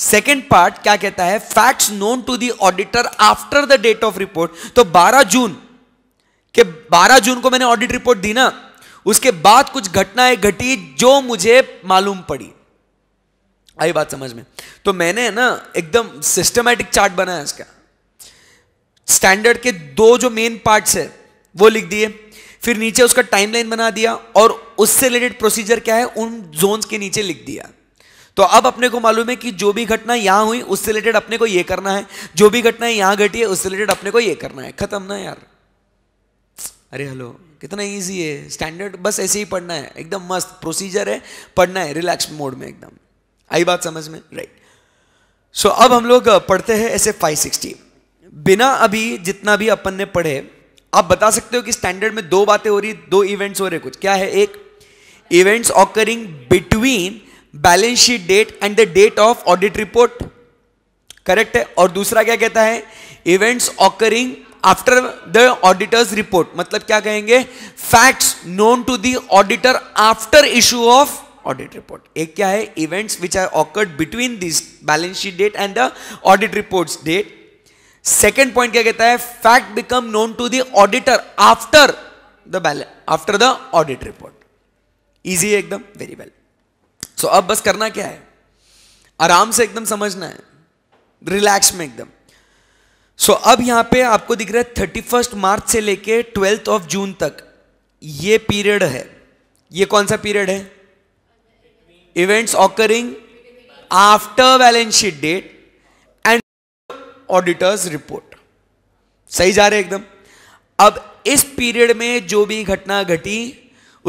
Speaker 1: second part क्या कहता है facts known to the auditor after the date of report तो 12 जून के 12 जून को मैंने audit report दी ना उसके बाद कुछ घटनाएं घटी जो मुझे मालूम पड़ी आई बात समझ में तो मैंने ना एकदम सिस्टमेटिक चार्ट बनाया इसका स्टैंडर्ड के दो जो मेन पार्ट्स है वो लिख दिए फिर नीचे उसका टाइमलाइन बना दिया और उससे रिलेटेड प्रोसीजर क्या है उन जोन्स के नीचे लिख दिया तो अब अपने को मालूम है कि जो भी घटना यहां हुई उससे रिलेटेड अपने को यह करना है जो भी घटना यहां घटी है उससे रिलेटेड अपने को यह करना है खत्म ना यार अरे हेलो कितना इजी है स्टैंडर्ड बस ऐसे ही पढ़ना है एकदम मस्त प्रोसीजर है पढ़ना है रिलैक्स मोड में एकदम आई बात समझ में राइट right. सो so, अब हम लोग पढ़ते हैं ऐसे 560 बिना अभी जितना भी अपन ने पढ़े आप बता सकते हो कि स्टैंडर्ड में दो बातें हो रही दो इवेंट्स हो रहे कुछ क्या है एक events occurring between balance sheet date and the date of audit report correct है और दूसरा क्या कहता है events occurring after the auditor's report मतलब क्या कहेंगे facts known to the auditor after issue of audit report एक क्या है events which are occurred between this balance sheet date and the audit report date second point क्या कहता है fact become known to the auditor after the balance after the audit report easy है एकदम very well so अब बस करना क्या है आराम से एकदम समझना है रिलैक्स में एकदम सो so, अब यहां पे आपको दिख रहा है थर्टी फर्स्ट मार्च से लेके ट्वेल्थ ऑफ जून तक ये पीरियड है ये कौन सा पीरियड है events occurring after balance sheet date and auditors report. सही जा रहे एकदम अब इस पीरियड में जो भी घटना घटी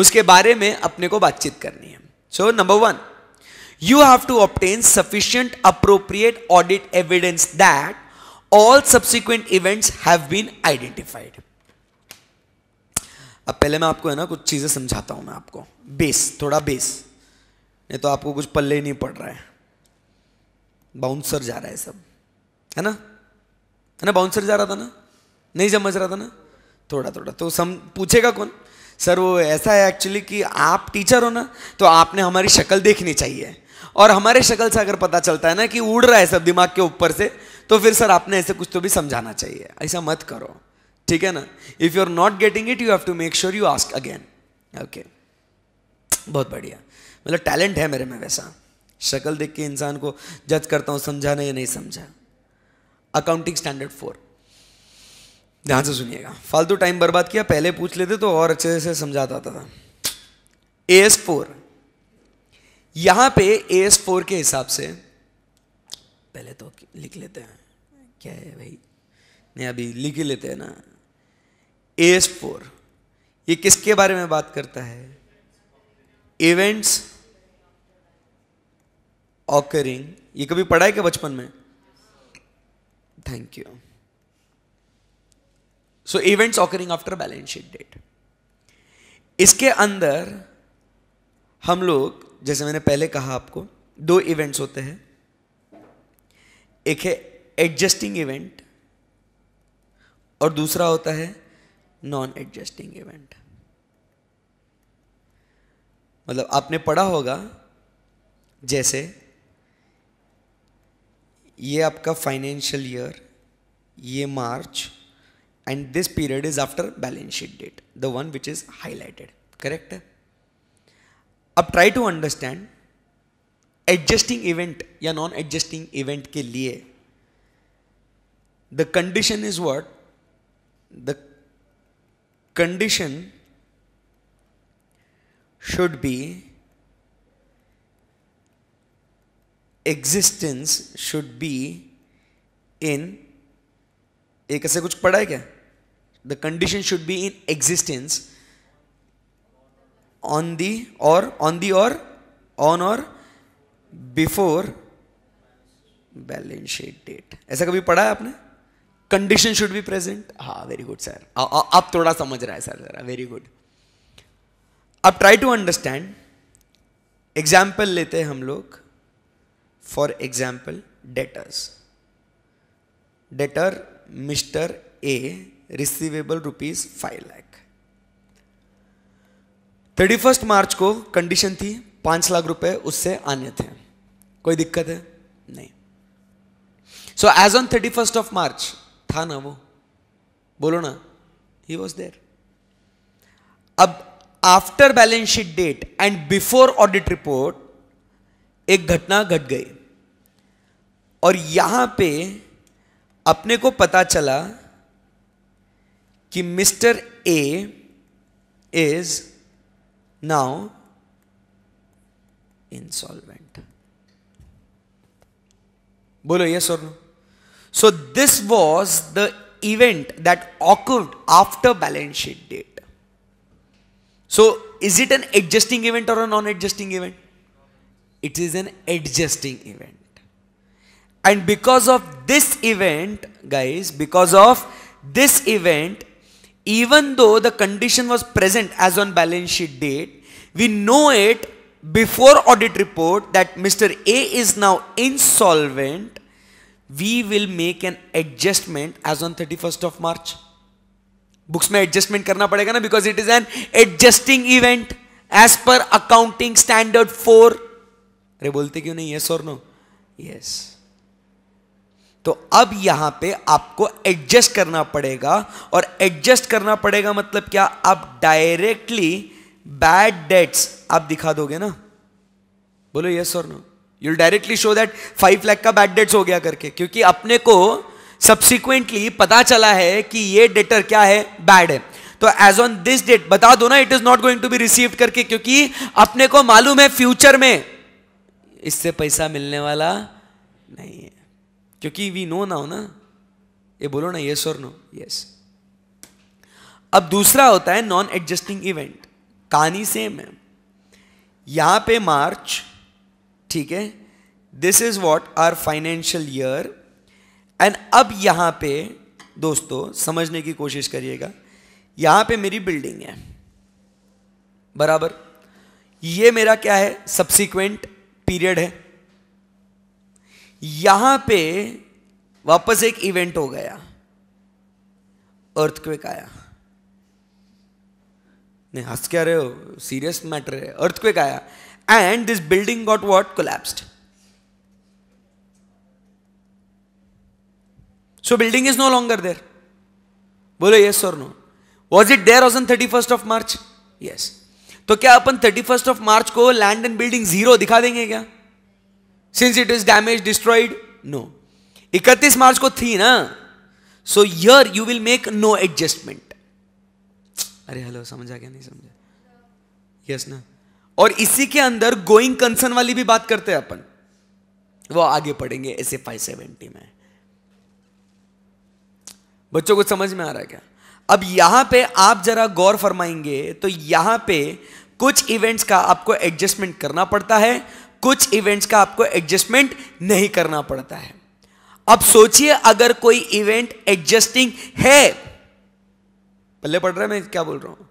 Speaker 1: उसके बारे में अपने को बातचीत करनी है so number one you have to obtain sufficient appropriate audit evidence that all subsequent events have been identified अब पहले मैं आपको है ना कुछ चीजें समझाता हूं मैं आपको बेस थोड़ा बेस नहीं तो आपको कुछ पल्ले ही नहीं पड़ रहा है बाउंसर जा रहा है सब है ना है ना बाउंसर जा रहा था ना नहीं समझ रहा था ना थोड़ा थोड़ा तो सम पूछेगा कौन सर वो ऐसा है एक्चुअली कि आप टीचर हो ना तो आपने हमारी शक्ल देखनी चाहिए और हमारे शक्ल से अगर पता चलता है ना कि उड़ रहा है सब दिमाग के ऊपर से तो फिर सर आपने ऐसे कुछ तो भी समझाना चाहिए ऐसा मत करो ठीक है ना if you are not getting it you have to make sure you ask again okay बहुत बढ़िया मतलब टैलेंट है मेरे में वैसा शक्ल देख के इंसान को जज करता हूँ समझाना या नहीं समझा अकाउंटिंग स्टैंडर्ड फोर ध्यान से सुनिएगा फालतू टाइम बर्बाद किया पहले पूछ लेते तो और अच्छे से समझाता था ए एस फोर यहां पर ए एस फोर के हिसाब से पहले तो लिख लेते हैं क्या है भाई नहीं अभी लिख ही लेते हैं ना ए एस फोर ये किसके बारे में बात करता है इवेंट्स ऑकरिंग ये कभी पढ़ा है क्या बचपन में thank you so events occurring after balance sheet date इसके अंदर हम लोग जैसे मैंने पहले कहा आपको दो इवेंट्स होते हैं एक है एडजस्टिंग इवेंट और दूसरा होता है नॉन एडजस्टिंग इवेंट मतलब आपने पढ़ा होगा जैसे ये आपका फाइनेंशियल ईयर ये March end this period is after balance sheet date the one which is highlighted correct है अब try to understand adjusting event या नॉन एडजस्टिंग इवेंट के लिए the condition is what the condition should be existence should be in एक ऐसे कुछ पढ़ा है क्या the condition should be in existence on the or on the or on और बिफोर बैलेंस शीट डेट ऐसा कभी पढ़ा है आपने कंडीशन शुड बी प्रेजेंट हाँ वेरी गुड सर आप थोड़ा समझ रहा है सर जरा वेरी गुड अब ट्राई टू अंडरस्टैंड एग्जाम्पल लेते हैं हम लोग for example debtors debtor Mister A receivable rupees five lakh thirty first March को कंडीशन थी पांच लाख रुपए उससे आने थे कोई दिक्कत है नहीं so as on thirty first of March था ना वो बोलो ना ही वॉज देर अब after balance sheet date and before audit report एक घटना घट गई और यहां पे अपने को पता चला कि Mister A is now insolvent बोलो यस और no so this was the event that occurred after balance sheet date so is it an adjusting event or a non adjusting event it is an adjusting event And because of this event, guys, because of this event, even though the condition was present as on balance sheet date, we know it before audit report that Mr. A is now insolvent, we will make an adjustment as on 31st of March. Books may adjustment karna padega na because it is an adjusting event as per Accounting Standard Four. Re, bolte बोलते nahi yes or no? Yes. तो अब यहां पे आपको adjust करना पड़ेगा और adjust करना पड़ेगा मतलब क्या आप डायरेक्टली बैड डेट्स आप दिखा दोगे ना बोलो यस और no you directly show that five lakh का बैड डेट्स हो गया करके क्योंकि अपने को सब्सिक्वेंटली पता चला है कि ये डेटर क्या है बैड है तो एज ऑन दिस डेट बता दो ना it is not going to be receive करके क्योंकि अपने को मालूम है फ्यूचर में इससे पैसा मिलने वाला नहीं है क्योंकि वी नो नाउ ना ये बोलो ना येस और नो यस अब दूसरा होता है नॉन एडजस्टिंग इवेंट कहानी सेम है यहां पे मार्च ठीक है this is what are financial year end अब यहां पे दोस्तों समझने की कोशिश करिएगा यहां पे मेरी बिल्डिंग है बराबर ये मेरा क्या है सब्सिक्वेंट पीरियड है यहां पे वापस एक इवेंट हो गया अर्थक्वेक आया नहीं हंस क्या रहे हो सीरियस मैटर है अर्थक्वेक आया and this building got what collapsed so building is no longer there बोलो यस और no was it as on thirty first of March yes तो क्या अपन थर्टी फर्स्ट ऑफ मार्च को लैंड एंड बिल्डिंग जीरो दिखा देंगे क्या since it is damage destroyed no इकतीस मार्च को थी ना सो यर you will make no adjustment अरे हेलो समझा क्या नहीं समझा यस ना और इसी के अंदर गोइंग कंसर्न वाली भी बात करते हैं अपन वो आगे पढ़ेंगे ऐसे फाइव सेवेंटी में बच्चों को समझ में आ रहा है क्या अब यहां पे आप जरा गौर फरमाएंगे तो यहां पे कुछ इवेंट्स का आपको एडजस्टमेंट करना पड़ता है कुछ इवेंट्स का आपको एडजस्टमेंट नहीं करना पड़ता है अब सोचिए अगर कोई इवेंट एडजस्टिंग है पल्ले पढ़ रहा है मैं क्या बोल रहा हूं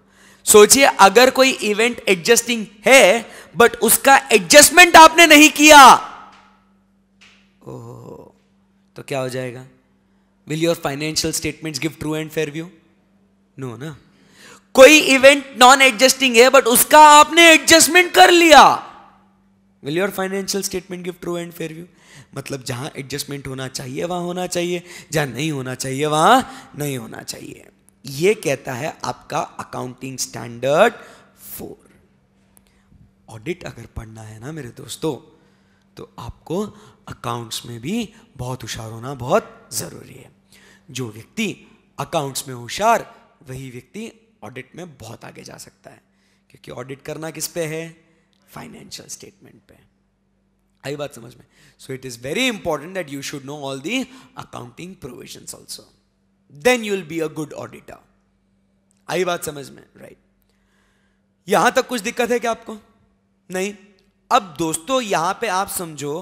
Speaker 1: सोचिए अगर कोई इवेंट एडजस्टिंग है बट उसका एडजस्टमेंट आपने नहीं किया ओहो तो क्या हो जाएगा will your financial statements give true and fair view no ना कोई इवेंट नॉन एडजस्टिंग है बट उसका आपने एडजस्टमेंट कर लिया will your financial statement give true and fair view मतलब जहां एडजस्टमेंट होना चाहिए वहां होना चाहिए जहां नहीं होना चाहिए वहां नहीं होना चाहिए ये कहता है आपका अकाउंटिंग स्टैंडर्ड फोर ऑडिट अगर पढ़ना है ना मेरे दोस्तों तो आपको अकाउंट्स में भी बहुत होशियार होना बहुत ज़रूरी है जो व्यक्ति अकाउंट्स में होशियार वही व्यक्ति ऑडिट में बहुत आगे जा सकता है क्योंकि ऑडिट करना किस पे है फाइनेंशियल स्टेटमेंट पे आई बात समझ में so it is very important that you should know all the accounting provision also then you will be a good auditor आई बात समझ में राइट right. यहां तक कुछ दिक्कत है क्या आपको नहीं अब दोस्तों यहां पे आप समझो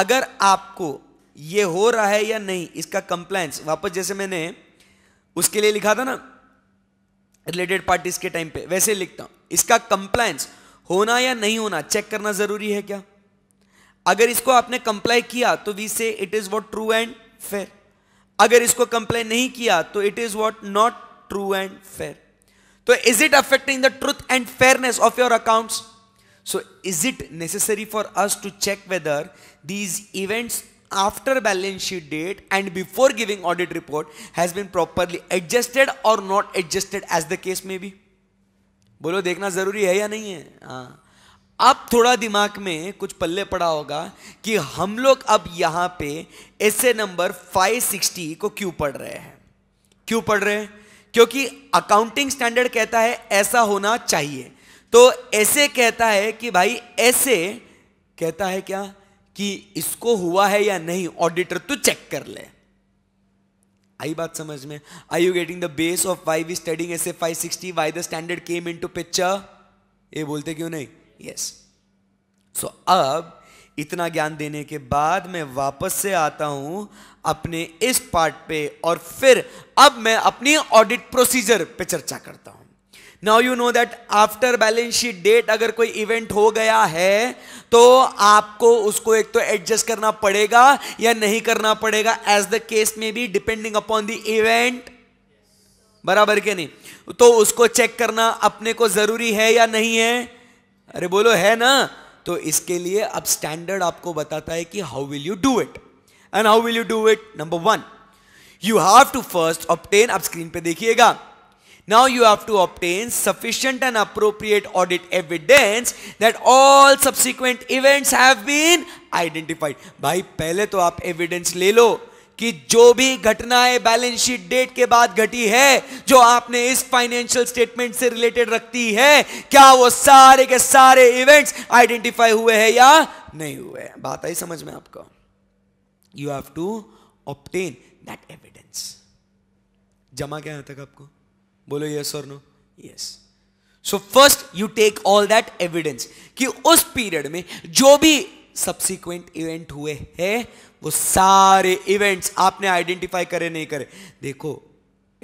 Speaker 1: अगर आपको ये हो रहा है या नहीं इसका कंप्लाइंस वापस जैसे मैंने उसके लिए लिखा था ना रिलेटेड पार्टीज के टाइम पे वैसे लिखता हूं इसका कंप्लाइंस होना या नहीं होना चेक करना जरूरी है क्या अगर इसको आपने कंप्लाई किया तो we say it is what true and fair अगर इसको कंप्लाई नहीं किया तो it is what not true and fair तो is it affecting the truth and fairness of your account so is it necessary for us to check whether these events after balance sheet date and before giving audit report has been properly adjusted or not adjusted as the case में भी बोलो देखना ज़रूरी है या नहीं है हाँ अब थोड़ा दिमाग में कुछ पल्ले पड़ा होगा कि हम लोग अब यहां पे ऐसे नंबर 560 को क्यों पढ़ रहे हैं क्यों पढ़ रहे हैं क्योंकि अकाउंटिंग स्टैंडर्ड कहता है ऐसा होना चाहिए तो ऐसे कहता है कि भाई ऐसे कहता है क्या कि इसको हुआ है या नहीं ऑडिटर तो चेक कर ले आई बात समझ में आई you getting the base of why we studying S A five sixty why the standard came into picture ये बोलते क्यों नहीं यस yes. सो so, अब इतना ज्ञान देने के बाद मैं वापस से आता हूं अपने इस पार्ट पे और फिर अब मैं अपनी ऑडिट प्रोसीजर पे चर्चा करता हूं now you know that after balance sheet date अगर कोई इवेंट हो गया है तो आपको उसको एक तो एडजस्ट करना पड़ेगा या नहीं करना पड़ेगा एज द केस में भी डिपेंडिंग अपॉन द इवेंट बराबर के नहीं तो उसको चेक करना अपने को जरूरी है या नहीं है अरे बोलो है ना तो इसके लिए अब स्टैंडर्ड आपको बताता है कि how will you do it and how will you do it number one you have to first obtain आप स्क्रीन पे देखिएगा Now you have to obtain sufficient and appropriate audit evidence that all subsequent events have been identified. भाई पहले तो आप evidence ले लो कि जो भी घटनाएं बैलेंस शीट डेट के बाद घटी है जो आपने इस फाइनेंशियल स्टेटमेंट से रिलेटेड रखती है क्या वो सारे के सारे इवेंट्स आइडेंटिफाई हुए हैं या नहीं हुए हैं बात आई समझ में आपको you have to obtain that evidence जमा क्या है तक आपको बोलो यस और no yes so first you take all that evidence कि उस पीरियड में जो भी सब्सिक्वेंट इवेंट हुए हैं वो सारे इवेंट्स आपने आइडेंटिफाई करे नहीं करे देखो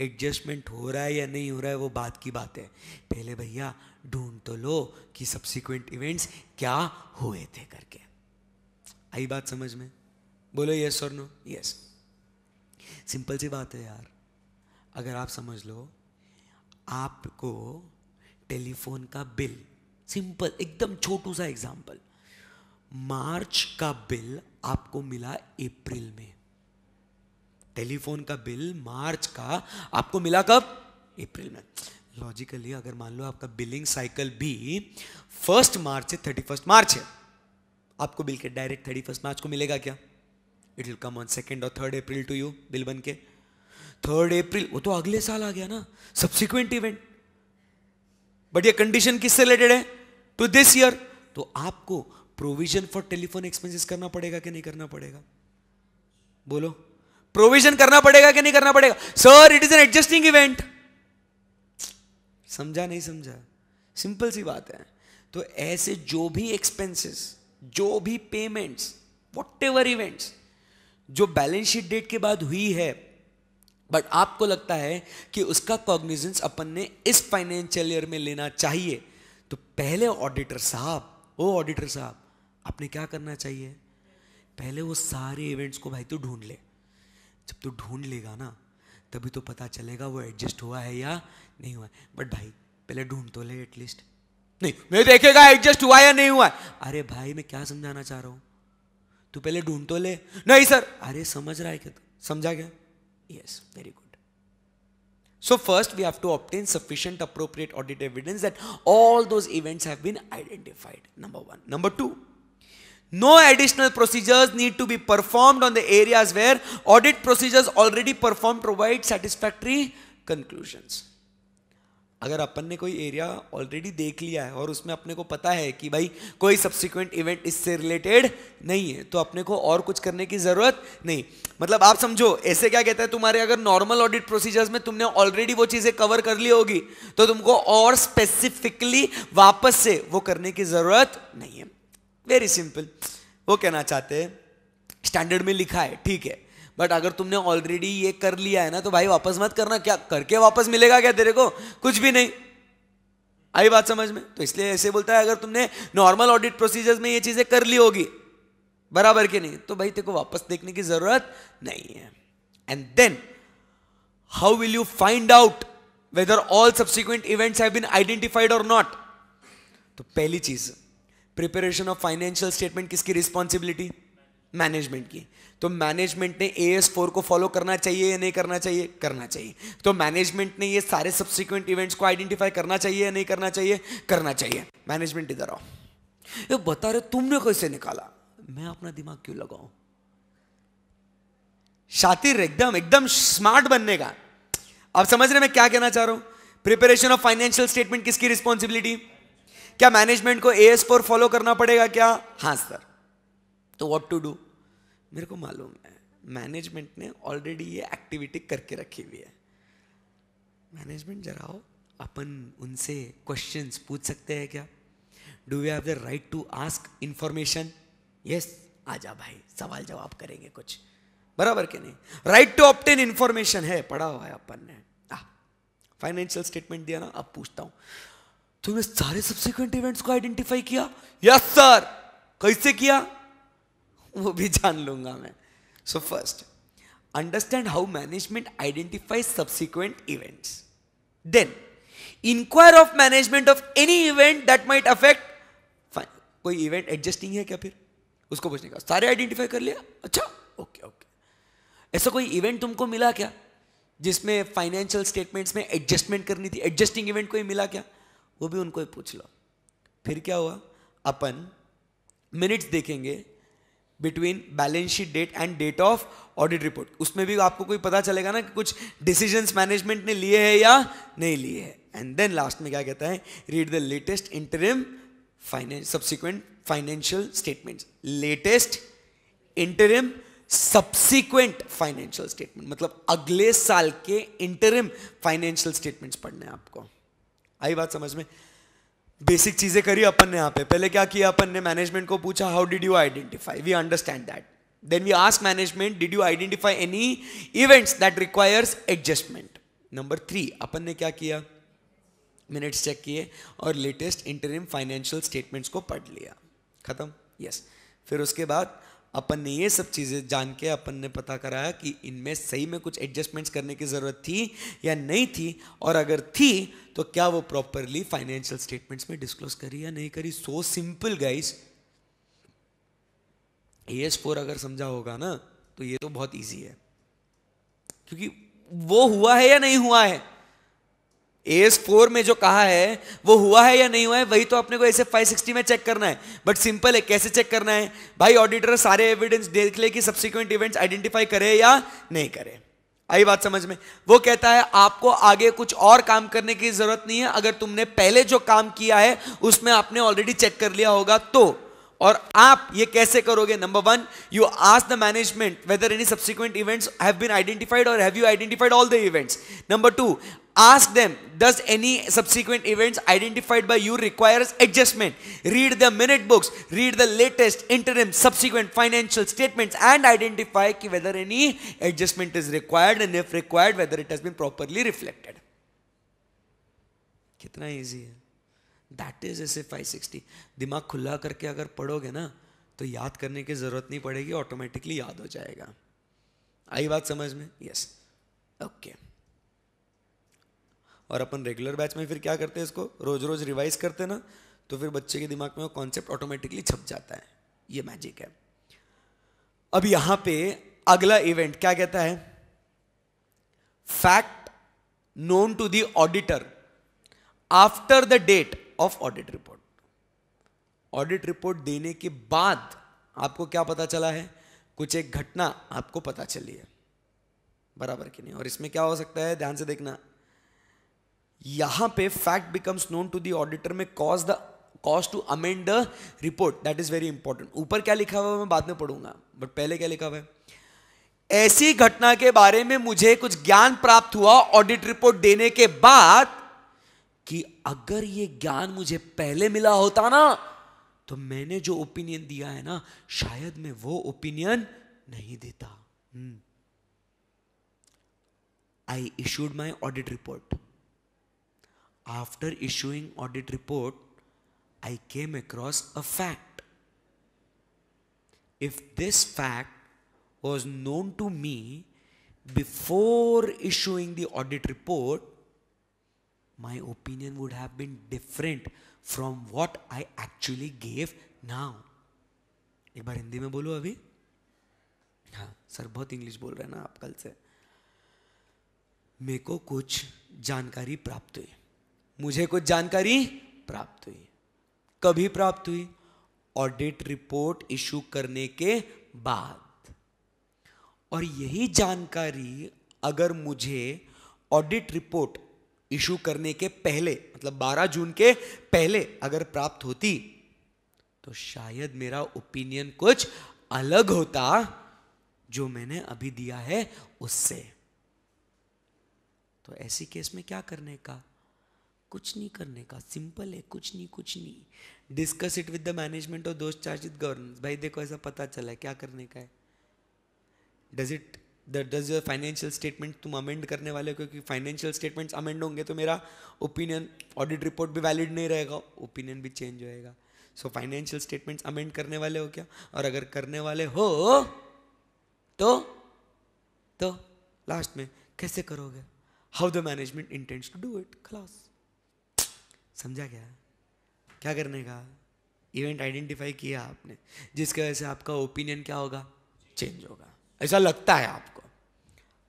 Speaker 1: एडजस्टमेंट हो रहा है या नहीं हो रहा है वो बात की बात है पहले भैया ढूंढ तो लो कि सब्सिक्वेंट इवेंट्स क्या हुए थे करके आई बात समझ में बोलो यस और नो यस सिंपल सी बात है यार अगर आप समझ लो आपको टेलीफोन का बिल सिंपल एकदम छोटू सा एग्जाम्पल मार्च का बिल आपको मिला अप्रैल में टेलीफोन का बिल मार्च का आपको मिला कब अप्रैल में लॉजिकली अगर मान लो आपका बिलिंग साइकिल भी फर्स्ट मार्च से थर्टी फर्स्ट मार्च है आपको बिल के डायरेक्ट थर्टी फर्स्ट मार्च को मिलेगा क्या it will come on second or third April to you bill बन के थर्ड अप्रैल वो तो अगले साल आ गया ना सब्सिक्वेंट इवेंट बट ये कंडीशन किससे रिलेटेड है टू दिस ईयर तो आपको प्रोविजन फॉर टेलीफोन एक्सपेंसेस करना पड़ेगा कि नहीं करना पड़ेगा बोलो प्रोविजन करना पड़ेगा कि नहीं करना पड़ेगा sir it is an adjusting event समझा नहीं समझा सिंपल सी बात है तो ऐसे जो भी एक्सपेंसेस जो भी पेमेंट्स वॉट एवर इवेंट्स जो बैलेंस शीट डेट के बाद हुई है बट आपको लगता है कि उसका कॉग्निजेंस अपन ने इस फाइनेंशियल ईयर में लेना चाहिए तो पहले ऑडिटर साहब ओ ऑडिटर साहब आपने क्या करना चाहिए पहले वो सारे इवेंट्स को भाई तू ढूंढ ले जब तू ढूंढ लेगा ना तभी तो पता चलेगा वो एडजस्ट हुआ है या नहीं हुआ है बट भाई पहले ढूंढ तो ले एटलीस्ट नहीं मैं देखेगा एडजस्ट हुआ या नहीं हुआ अरे भाई मैं क्या समझाना चाह रहा हूँ तू पहले ढूंढ तो ले नहीं सर अरे समझ रहा है क्या समझा क्या Yes, very good. So first we have to obtain sufficient appropriate audit evidence that all those events have been identified. Number one. Number two, no additional procedures need to be performed on the areas where audit procedures already performed provide satisfactory conclusions. अगर अपन ने कोई area already देख लिया है और उसमें अपने को पता है कि भाई कोई सब्सिक्वेंट इवेंट इससे रिलेटेड नहीं है तो अपने को और कुछ करने की ज़रूरत नहीं मतलब आप समझो ऐसे क्या कहता है तुम्हारे अगर नॉर्मल ऑडिट प्रोसीजर्स में तुमने ऑलरेडी वो चीज़ें कवर कर ली होगी तो तुमको और स्पेसिफिकली वापस से वो करने की ज़रूरत नहीं है वेरी सिंपल वो कहना चाहते हैं स्टैंडर्ड में लिखा है ठीक है बट अगर तुमने ऑलरेडी ये कर लिया है ना तो भाई वापस मत करना क्या करके वापस मिलेगा क्या तेरे को कुछ भी नहीं आई बात समझ में तो इसलिए ऐसे बोलता है अगर तुमने नॉर्मल ऑडिट प्रोसीजर्स में ये चीज़ें कर ली होगी बराबर के नहीं तो भाई तेरे को वापस देखने की ज़रूरत नहीं है and then how will you find out whether all subsequent events have been identified और नॉट तो पहली चीज़ प्रिपरेशन ऑफ फाइनेंशियल स्टेटमेंट किसकी रिस्पॉन्सिबिलिटी मैनेजमेंट की तो मैनेजमेंट ने ए एस फोर को फॉलो करना चाहिए या नहीं करना चाहिए करना चाहिए तो मैनेजमेंट ने ये सारे सब्सिक्वेंट इवेंट्स को आइडेंटिफाई करना चाहिए या नहीं करना चाहिए करना चाहिए मैनेजमेंट इधर आओ ये बता रहे तुमने कैसे निकाला मैं अपना दिमाग क्यों लगाऊ शातिर एकदम एकदम स्मार्ट बनने का आप समझ रहे मैं क्या कहना चाह रहा हूं प्रिपेरेशन ऑफ फाइनेंशियल स्टेटमेंट किसकी रिस्पॉन्सिबिलिटी क्या मैनेजमेंट को ए एस फोर फॉलो करना पड़ेगा क्या हाँ सर तो वॉट टू डू मेरे को मालूम है मैनेजमेंट ने ऑलरेडी ये एक्टिविटी करके रखी हुई है मैनेजमेंट जरा हो अपन उनसे क्वेश्चंस पूछ सकते हैं क्या do you have the right to ask information yes जा भाई सवाल जवाब करेंगे कुछ बराबर के नहीं राइट टू ऑप्टेन इन्फॉर्मेशन है पढ़ा हुआ है अपन ने फाइनेंशियल स्टेटमेंट दिया ना अब पूछता हूं तुमने सारे सब्सिक्वेंट इवेंट्स को आइडेंटिफाई किया यस सर कैसे किया वो भी जान लूंगा मैं so first understand how management identify subsequent event then inquire of management of any event that might affect कोई इवेंट एडजस्टिंग है क्या फिर उसको पूछने का सारे आइडेंटिफाई कर लिया अच्छा ओके ओके ऐसा कोई इवेंट तुमको मिला क्या जिसमें फाइनेंशियल स्टेटमेंट्स में एडजस्टमेंट करनी थी एडजस्टिंग इवेंट कोई मिला क्या वो भी उनको पूछ लो फिर क्या हुआ अपन मिनट्स देखेंगे between balance sheet date and date of audit report उसमें भी आपको कोई पता चलेगा ना कि कुछ डिसीजन मैनेजमेंट ने लिए है या नहीं लिए है एंड देन लास्ट में क्या कहता है read the latest interim finance subsequent financial statement latest interim subsequent financial statement मतलब अगले साल के इंटरिम फाइनेंशियल स्टेटमेंट्स पढ़ने हैं आपको आई बात समझ में बेसिक चीजें करी अपन ने यहाँ पे पहले क्या किया अपन ने मैनेजमेंट को पूछा how did you identify we understand that then we ask management did you identify any events that requires adjustment number three अपन ने क्या किया मिनट्स चेक किए और लेटेस्ट इंटरिम फाइनेंशियल स्टेटमेंट्स को पढ़ लिया खत्म यस yes. फिर उसके बाद अपन ने ये सब चीज़ें जान के अपन ने पता कराया कि इनमें सही में कुछ एडजस्टमेंट्स करने की ज़रूरत थी या नहीं थी और अगर थी तो क्या वो प्रॉपरली फाइनेंशियल स्टेटमेंट्स में डिस्क्लोज करी या नहीं करी so simple guys A S four अगर समझा होगा ना तो ये तो बहुत ईजी है क्योंकि वो हुआ है या नहीं हुआ है एस फोर में जो कहा है वो हुआ है या नहीं हुआ है वही तो अपने को ऐसे 560 में चेक करना है बट सिंपल है कैसे चेक करना है भाई ऑडिटर सारे एविडेंस देख ले कि सब्सिक्वेंट इवेंट्स आइडेंटिफाई करे या नहीं करे आई बात समझ में वो कहता है आपको आगे कुछ और काम करने की जरूरत नहीं है अगर तुमने पहले जो काम किया है उसमें आपने ऑलरेडी चेक कर लिया होगा तो और आप ये कैसे करोगे number one you ask the management whether any subsequent events have been identified और have you identified all the events number two ask them does any subsequent events identified by you requires adjustment read the minute books read the latest interim subsequent financial statements and identify whether any adjustment is required and if required whether it has been properly reflected kitna easy hai that is S F I sixty दिमाग खुला करके अगर पढ़ोगे ना तो याद करने की ज़रूरत नहीं पड़ेगी ऑटोमेटिकली याद हो जाएगा आई बात समझ में यस ओके okay. और अपन रेगुलर बैच में फिर क्या करते हैं इसको रोज रोज रिवाइज करते ना तो फिर बच्चे के दिमाग में वो कॉन्सेप्ट ऑटोमेटिकली छप जाता है ये मैजिक है अब यहां पे अगला इवेंट क्या कहता है fact known to the auditor after the date of audit report audit report देने के बाद आपको क्या पता चला है कुछ एक घटना आपको पता चली है बराबर की नहीं और इसमें क्या हो सकता है ध्यान से देखना यहां पे fact becomes known to the auditor में cause the cause to amend the report that is very important ऊपर क्या लिखा हुआ है मैं बाद में पढ़ूंगा बट पहले क्या लिखा हुआ है ऐसी घटना के बारे में मुझे कुछ ज्ञान प्राप्त हुआ ऑडिट रिपोर्ट देने के बाद कि अगर ये ज्ञान मुझे पहले मिला होता ना तो मैंने जो ओपिनियन दिया है ना शायद मैं वो ओपिनियन नहीं देता I issued my audit report after issuing audit report I came across a fact if this fact was known to me before issuing the audit report my opinion would have been different from what I actually gave now. एक बार हिंदी में बोलो अभी हाँ sir बहुत English बोल रहे हैं ना आप कल से मेरे को कुछ जानकारी प्राप्त हुई मुझे कुछ जानकारी प्राप्त हुई कभी प्राप्त हुई ऑडिट रिपोर्ट इशू करने के बाद और यही जानकारी अगर मुझे ऑडिट रिपोर्ट इशू करने के पहले मतलब 12 जून के पहले अगर प्राप्त होती तो शायद मेरा ओपिनियन कुछ अलग होता जो मैंने अभी दिया है उससे तो ऐसी केस में क्या करने का कुछ नहीं करने का सिंपल है कुछ नहीं कुछ नहीं discuss it with the management और दोस्त चार्जित विद गवर्नेंस भाई देखो ऐसा पता चला है क्या करने का है does it that does your financial statement तुम अमेंड करने वाले हो क्योंकि फाइनेंशियल स्टेटमेंट्स अमेंड होंगे तो मेरा ओपिनियन ऑडिट रिपोर्ट भी वैलिड नहीं रहेगा ओपिनियन भी चेंज होएगा सो फाइनेंशियल स्टेटमेंट्स अमेंड करने वाले हो क्या और अगर करने वाले हो तो तो लास्ट में कैसे करोगे how the management intends to do it class समझा गया क्या करने का इवेंट आइडेंटिफाई किया आपने जिसकी वजह से आपका ओपिनियन क्या होगा चेंज होगा ऐसा लगता है आपको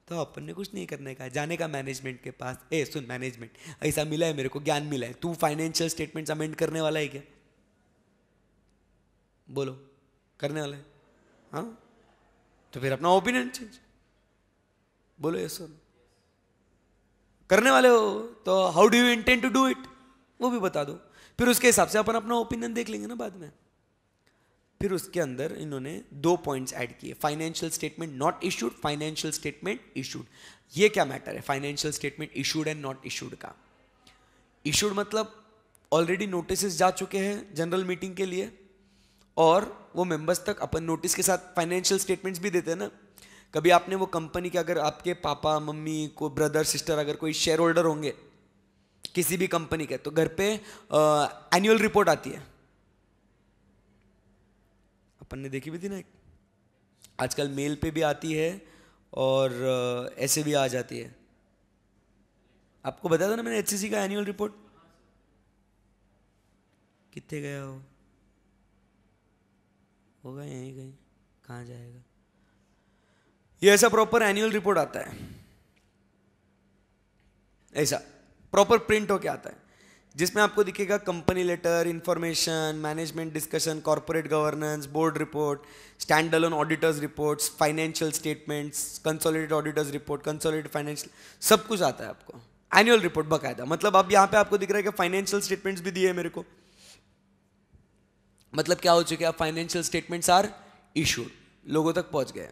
Speaker 1: तो अपन ने कुछ नहीं करने का जाने का मैनेजमेंट के पास ए सुन मैनेजमेंट ऐसा मिला है मेरे को ज्ञान मिला है तू फाइनेंशियल स्टेटमेंट अमेंड करने वाला है क्या बोलो करने वाला है हाँ तो फिर अपना ओपिनियन चेंज बोलो ये सुन करने वाले हो तो how do you intend to do it वो भी बता दो फिर उसके हिसाब से अपन अपना ओपिनियन देख लेंगे ना बाद में फिर उसके अंदर इन्होंने दो पॉइंट्स ऐड किए financial statement not issued financial statement issued ये क्या मैटर है financial statement issued and not issued का इशूड मतलब ऑलरेडी नोटिस जा चुके हैं जनरल मीटिंग के लिए और वो मेंबर्स तक अपन नोटिस के साथ फाइनेंशियल स्टेटमेंट्स भी देते हैं ना कभी आपने वो कंपनी के अगर आपके पापा मम्मी को ब्रदर सिस्टर अगर कोई शेयर होल्डर होंगे किसी भी कंपनी के तो घर पे एनुअल रिपोर्ट आती है अपन ने देखी भी थी ना एक आजकल मेल पे भी आती है और ऐसे भी आ जाती है आपको बताया था ना मैंने एच का एनुअल रिपोर्ट कितने गया हो होगा यहीं कहीं कहाँ जाएगा ये ऐसा प्रॉपर एनुअल रिपोर्ट आता है ऐसा प्रॉपर प्रिंट होके आता है जिसमें आपको दिखेगा company letter information management discussion corporate governance board report stand alone auditors reports financial statements consolidate auditors report consolidate financial सब कुछ आता है आपको एनुअल रिपोर्ट बकायदा मतलब अब यहाँ पे आपको दिख रहा है कि फाइनेंशियल स्टेटमेंट्स भी दिए मेरे को मतलब क्या हो चुके अब फाइनेंशियल स्टेटमेंट्स आर इशूड लोगों तक पहुंच गए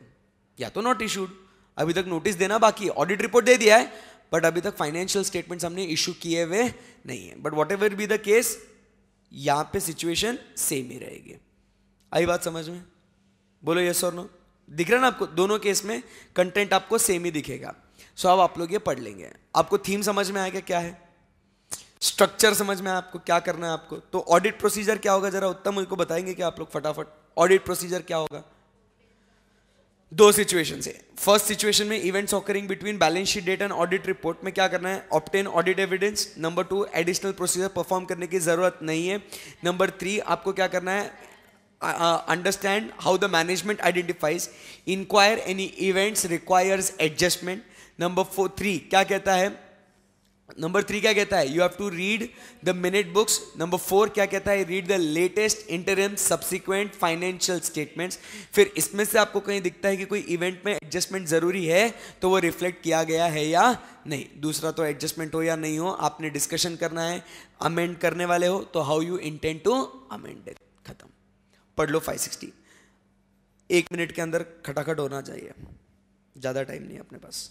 Speaker 1: या तो नॉट इशूड अभी तक नोटिस देना बाकी ऑडिट रिपोर्ट दे दिया है बट अभी तक फाइनेंशियल स्टेटमेंट्स हमने इशू किए हुए नहीं है but whatever be the case यहाँ पे सिचुएशन सेम ही रहेगी आई बात समझ में बोलो यस और नो दिख रहा ना आपको दोनों केस में कंटेंट आपको सेम ही दिखेगा सो so, अब आप लोग ये पढ़ लेंगे आपको थीम समझ में आएगा क्या है स्ट्रक्चर समझ में आपको क्या करना है आपको तो ऑडिट प्रोसीजर क्या होगा जरा उत्तम मुझको बताएंगे कि आप लोग फटाफट ऑडिट प्रोसीजर क्या होगा दो सिचुएशन है फर्स्ट सिचुएशन में events occurring between balance sheet date and audit report में क्या करना है obtain audit evidence number two additional procedure perform करने की जरूरत नहीं है नंबर थ्री आपको क्या करना है understand how the management identifies inquire any events requires adjustment number four three क्या कहता है नंबर थ्री क्या कहता है you have to read the minute books number four क्या कहता है read the latest interim subsequent financial statements फिर इसमें से आपको कहीं दिखता है कि कोई इवेंट में एडजस्टमेंट जरूरी है तो वो रिफ्लेक्ट किया गया है या नहीं दूसरा तो एडजस्टमेंट हो या नहीं हो आपने डिस्कशन करना है अमेंड करने वाले हो तो how you intend to amend खत्म पढ़ लो फाइव सिक्सटी एक मिनट के अंदर खटाखट होना चाहिए ज़्यादा टाइम नहीं अपने पास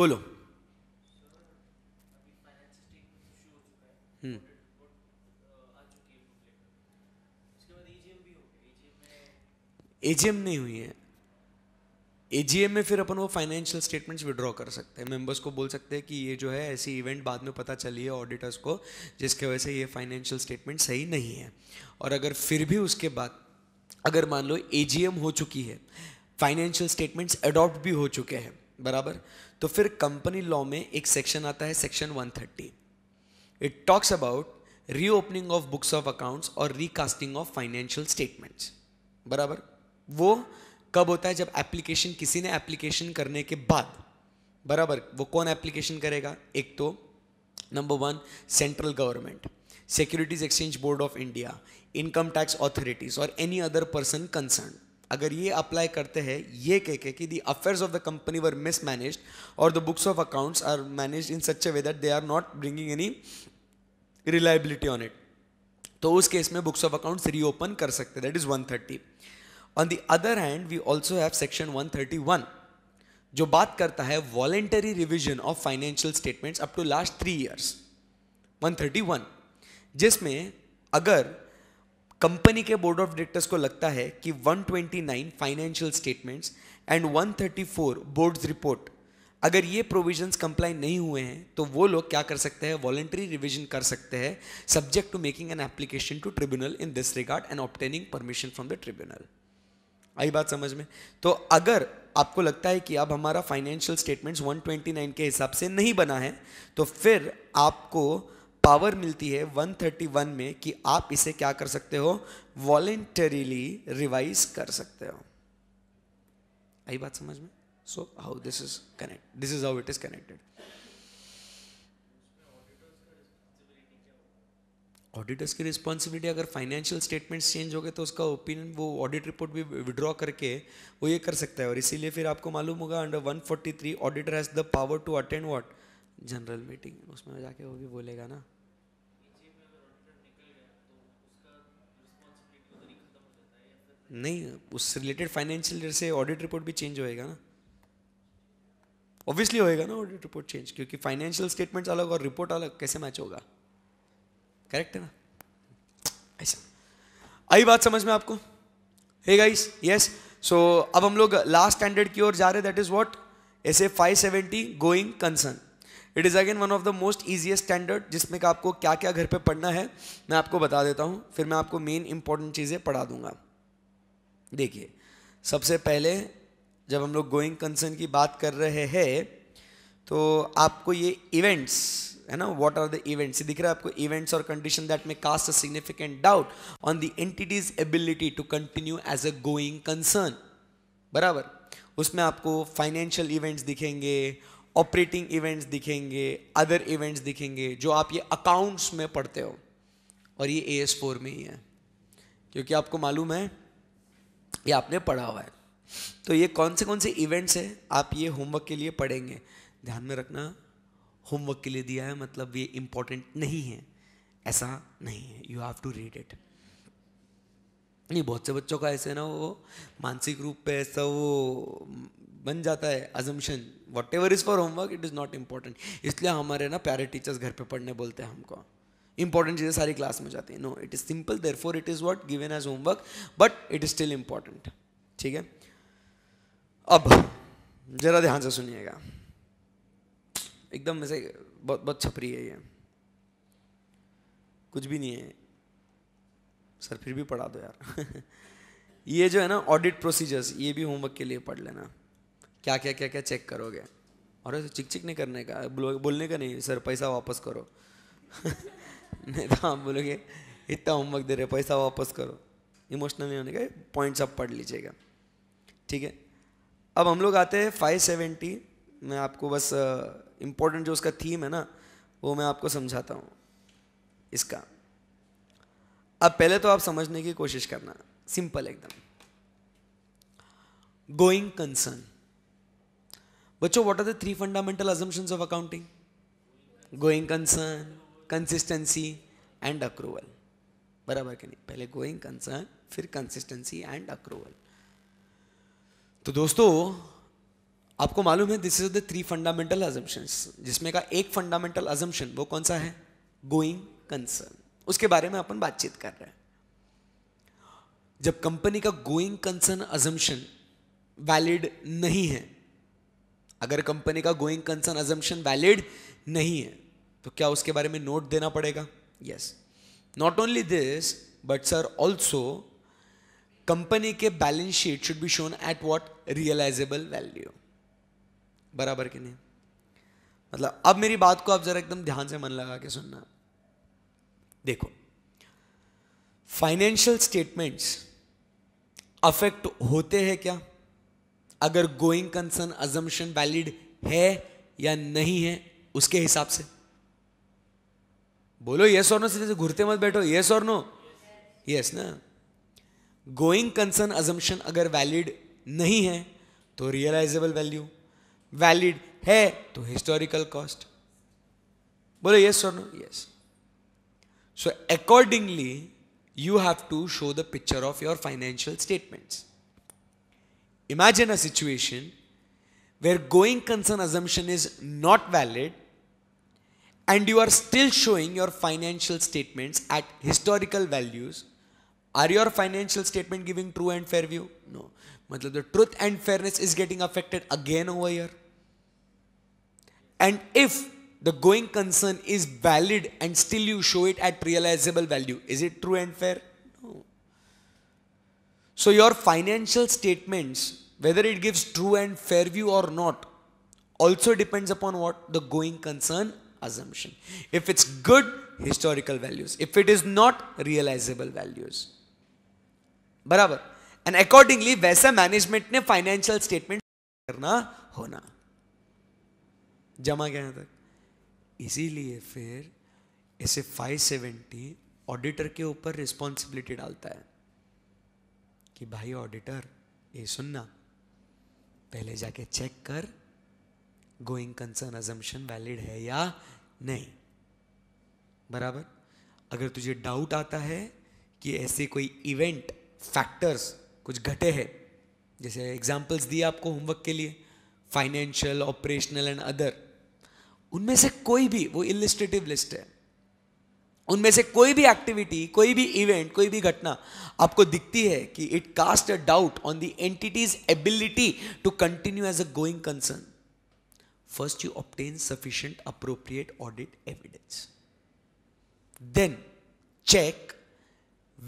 Speaker 1: बोलो एजीएम हम्म। नहीं हुई है एजीएम में फिर अपन वो फाइनेंशियल स्टेटमेंट्स विड्रॉ कर सकते हैं मेंबर्स को बोल सकते हैं कि ये जो है ऐसी इवेंट बाद में पता चली है ऑडिटर्स को जिसके वजह से ये फाइनेंशियल स्टेटमेंट सही नहीं है और अगर फिर भी उसके बाद अगर मान लो एजीएम हो चुकी है फाइनेंशियल स्टेटमेंट्स अडॉप्ट भी हो चुके हैं बराबर तो फिर कंपनी लॉ में एक सेक्शन आता है section 130 it talks about reopening of books of accounts और रिकास्टिंग ऑफ फाइनेंशियल स्टेटमेंट्स बराबर वो कब होता है जब एप्लीकेशन किसी ने एप्लीकेशन करने के बाद बराबर वो कौन एप्लीकेशन करेगा एक तो number one central government securities exchange board of India income tax authorities और एनी अदर पर्सन कंसर्न अगर ये अप्लाई करते हैं ये कह के कि the affairs of the company were mismanaged और the books of accounts are managed in such a way that they are not bringing any reliability on it तो उस केस में बुक्स ऑफ अकाउंट्स रीओपन कर सकते that is 130 on the other hand we also have section 131 जो बात करता है voluntary revision of financial statements up to last three years 131 जिसमें अगर कंपनी के बोर्ड ऑफ डायरेक्टर्स को लगता है कि 129 financial statements and 134 boards report अगर ये प्रोविजंस कंप्लाई नहीं हुए हैं तो वो लोग क्या कर सकते हैं वॉलेंट्री रिविजन कर सकते हैं subject to making an application to tribunal in this regard and obtaining permission from the tribunal आई बात समझ में तो अगर आपको लगता है कि अब हमारा फाइनेंशियल स्टेटमेंट्स 129 के हिसाब से नहीं बना है तो फिर आपको पावर मिलती है 131 में कि आप इसे क्या कर सकते हो वॉलेंटरीली रिवाइज कर सकते हो आई बात समझ में so how this is connect this is how it is connected auditors की रिस्पॉन्सिबिलिटी अगर फाइनेंशियल स्टेटमेंट्स चेंज हो गए तो उसका ओपिनियन वो ऑडिट रिपोर्ट भी विड्रॉ करके वो ये कर सकता है और इसीलिए फिर आपको मालूम होगा under 143 auditor has the power to attend what general meeting उसमें जाके वो भी बोलेगा ना नहीं उससे रिलेटेड फाइनेंशियल से ऑडिट रिपोर्ट भी चेंज होएगा ना ऑब्वियसली होएगा ना ऑडिट रिपोर्ट चेंज क्योंकि फाइनेंशियल स्टेटमेंट्स अलग और रिपोर्ट अलग कैसे मैच होगा करेक्ट है ना ऐसा आई बात समझ में आपको हे गाइस यस सो अब हम लोग लास्ट स्टैंडर्ड की ओर जा रहे that is what S A five seventy going concern it is again one of the most easiest standard जिसमें का आपको क्या क्या घर पे पढ़ना है मैं आपको बता देता हूँ फिर मैं आपको मेन इंपॉर्टेंट चीज़ें पढ़ा दूंगा देखिए सबसे पहले जब हम लोग गोइंग कंसर्न की बात कर रहे हैं तो आपको ये इवेंट्स है ना व्हाट आर द इवेंट्स दिख रहा है आपको इवेंट्स और condition that may cast a significant doubt on the entity's ability to continue as a going concern बराबर उसमें आपको फाइनेंशियल इवेंट्स दिखेंगे ऑपरेटिंग इवेंट्स दिखेंगे अदर इवेंट्स दिखेंगे जो आप ये अकाउंट्स में पढ़ते हो और ये ए एस फोर में ही है क्योंकि आपको मालूम है ये आपने पढ़ा हुआ है तो ये कौन से कौन से इवेंट्स हैं आप ये होमवर्क के लिए पढ़ेंगे ध्यान में रखना होमवर्क के लिए दिया है मतलब ये इम्पोर्टेंट नहीं है ऐसा नहीं है you have to read it नहीं बहुत से बच्चों का ऐसे ना वो मानसिक रूप पे ऐसा वो बन जाता है assumption whatever is for homework it is not important इसलिए हमारे ना प्यारे टीचर्स घर पे पढ़ने बोलते हैं हमको इंपॉर्टेंट चीज़ें सारी क्लास में जाती है no it is simple therefore it is what given as homework but it is still important ठीक है अब ज़रा ध्यान से सुनिएगा एकदम वैसे बहुत बहुत छपरी है ये कुछ भी नहीं है सर फिर भी पढ़ा दो यार ये जो है ना ऑडिट प्रोसीजर्स ये भी होमवर्क के लिए पढ़ लेना क्या क्या क्या क्या चेक करोगे और चिक चिक नहीं करने का बोलने का नहीं सर पैसा वापस करो नहीं तो हम बोलोगे इतना होमवर्क दे रहे पैसा वापस करो इमोशनल नहीं होने का पॉइंट्स आप पढ़ लीजिएगा ठीक है अब हम लोग आते हैं फाइव सेवेंटी मैं आपको बस इम्पोर्टेंट जो उसका थीम है ना वो मैं आपको समझाता हूँ इसका अब पहले तो आप समझने की कोशिश करना सिंपल एकदम गोइंग कंसर्न बच्चों what are the three fundamental assumptions of accounting going concern consistency and accrual बराबर के नहीं पहले गोइंग कंसर्न फिर कंसिस्टेंसी एंड अक्रूवल तो दोस्तों आपको मालूम है this is the three fundamental assumptions जिसमें का एक फंडामेंटल अजम्पन वो कौन सा है गोइंग कंसर्न उसके बारे में अपन बातचीत कर रहे हैं जब कंपनी का गोइंग कंसर्न अजम्पन वैलिड नहीं है अगर कंपनी का गोइंग कंसर्न अजम्पन वैलिड नहीं है तो क्या उसके बारे में नोट देना पड़ेगा yes not only this but sir also company के balance sheet should be shown at what realizable value बराबर कि नहीं मतलब अब मेरी बात को आप जरा एकदम ध्यान से मन लगा के सुनना देखो फाइनेंशियल स्टेटमेंट्स अफेक्ट होते हैं क्या अगर गोइंग कंसर्न अजम्पन वैलिड है या नहीं है उसके हिसाब से बोलो येस और नो सीधे से घुरते मत बैठो येस और नो यस ना गोइंग कंसर्न अजम्पन अगर वैलिड नहीं है तो रियलाइजेबल वैल्यू वैलिड है तो हिस्टोरिकल कॉस्ट बोलो येस और no yes so accordingly you have to show the picture of your financial statement imagine a situation where going concern assumption is not valid and you are still showing your financial statements at historical values, are your financial statement giving true and fair view? No. Matlab, the truth and fairness is getting affected again over here. And if the going concern is valid and still you show it at realizable value, is it true and fair? No. So your financial statements, whether it gives true and fair view or not, also depends upon what? The going concern assumption. If it's good, historical values. If it is not, realizable values. बराबर and accordingly वैसा management ने financial statement करना होना जमा गया तक इसीलिए फिर इसे 570 ऑडिटर के ऊपर रिस्पॉन्सिबिलिटी डालता है कि भाई ऑडिटर ये सुनना पहले जाके चेक कर गोइंग कंसर्न अजम्पन वैलिड है या नहीं बराबर अगर तुझे डाउट आता है कि ऐसे कोई इवेंट फैक्टर्स कुछ घटे हैं जैसे एग्जाम्पल्स दिए आपको होमवर्क के लिए फाइनेंशियल ऑपरेशनल एंड अदर उनमें से कोई भी वो इलिस्ट्रेटिव लिस्ट है उनमें से कोई भी एक्टिविटी कोई भी इवेंट कोई भी घटना आपको दिखती है कि it cast a doubt on the entity's ability to continue as a going concern First, you obtain sufficient appropriate audit evidence. Then, check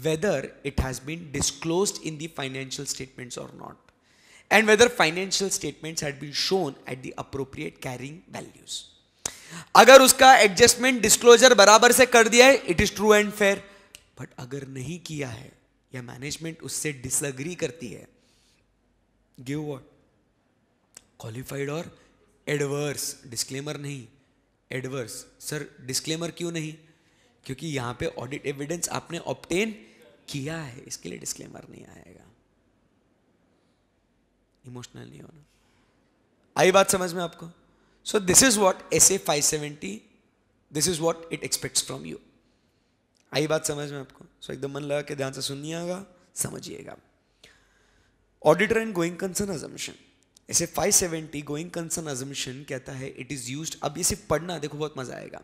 Speaker 1: whether it has been disclosed in the financial statements or not and whether financial statements had been shown at the appropriate carrying values. agar uska adjustment disclosure barabar se kar diya hai it is true and fair but agar nahi kiya hai ya management usse disagree karti hai give what qualified or adverse disclaimer नहीं adverse sir disclaimer क्यों नहीं क्योंकि यहाँ पे audit evidence आपने obtain किया है इसके लिए डिस्क्लेमर नहीं आएगा इमोशनल नहीं होना आई बात समझ में आपको so this is what S A five seventy this is what it expects from you आई बात समझ में आपको सो so, एकदम मन लगा के ध्यान से सुनिएगा समझिएगा auditor and going concern assumption ऐसे 570 गोइंग कंसर्न अजम्पन कहता है इट इज़ यूज अब इसे पढ़ना देखो बहुत मज़ा आएगा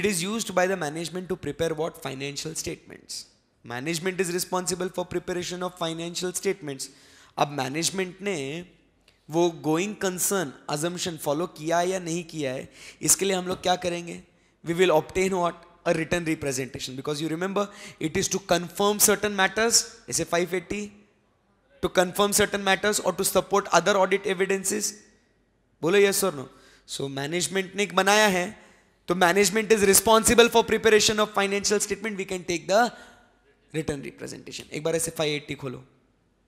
Speaker 1: it is use by the management to prepare what financial statements management is responsible for preparation of financial statements अब मैनेजमेंट ने वो गोइंग कंसर्न अजम्पन फॉलो किया या नहीं किया है इसके लिए हम लोग क्या करेंगे we will obtain what a return representation because you remember it is to confirm certain matters इसे 580 to confirm certain matters or to support other audit evidences बोलो यस और नो सो मैनेजमेंट ने एक बनाया है तो management is responsible for preparation of financial statement we can take the return representation एक बार ऐसे 580 खोलो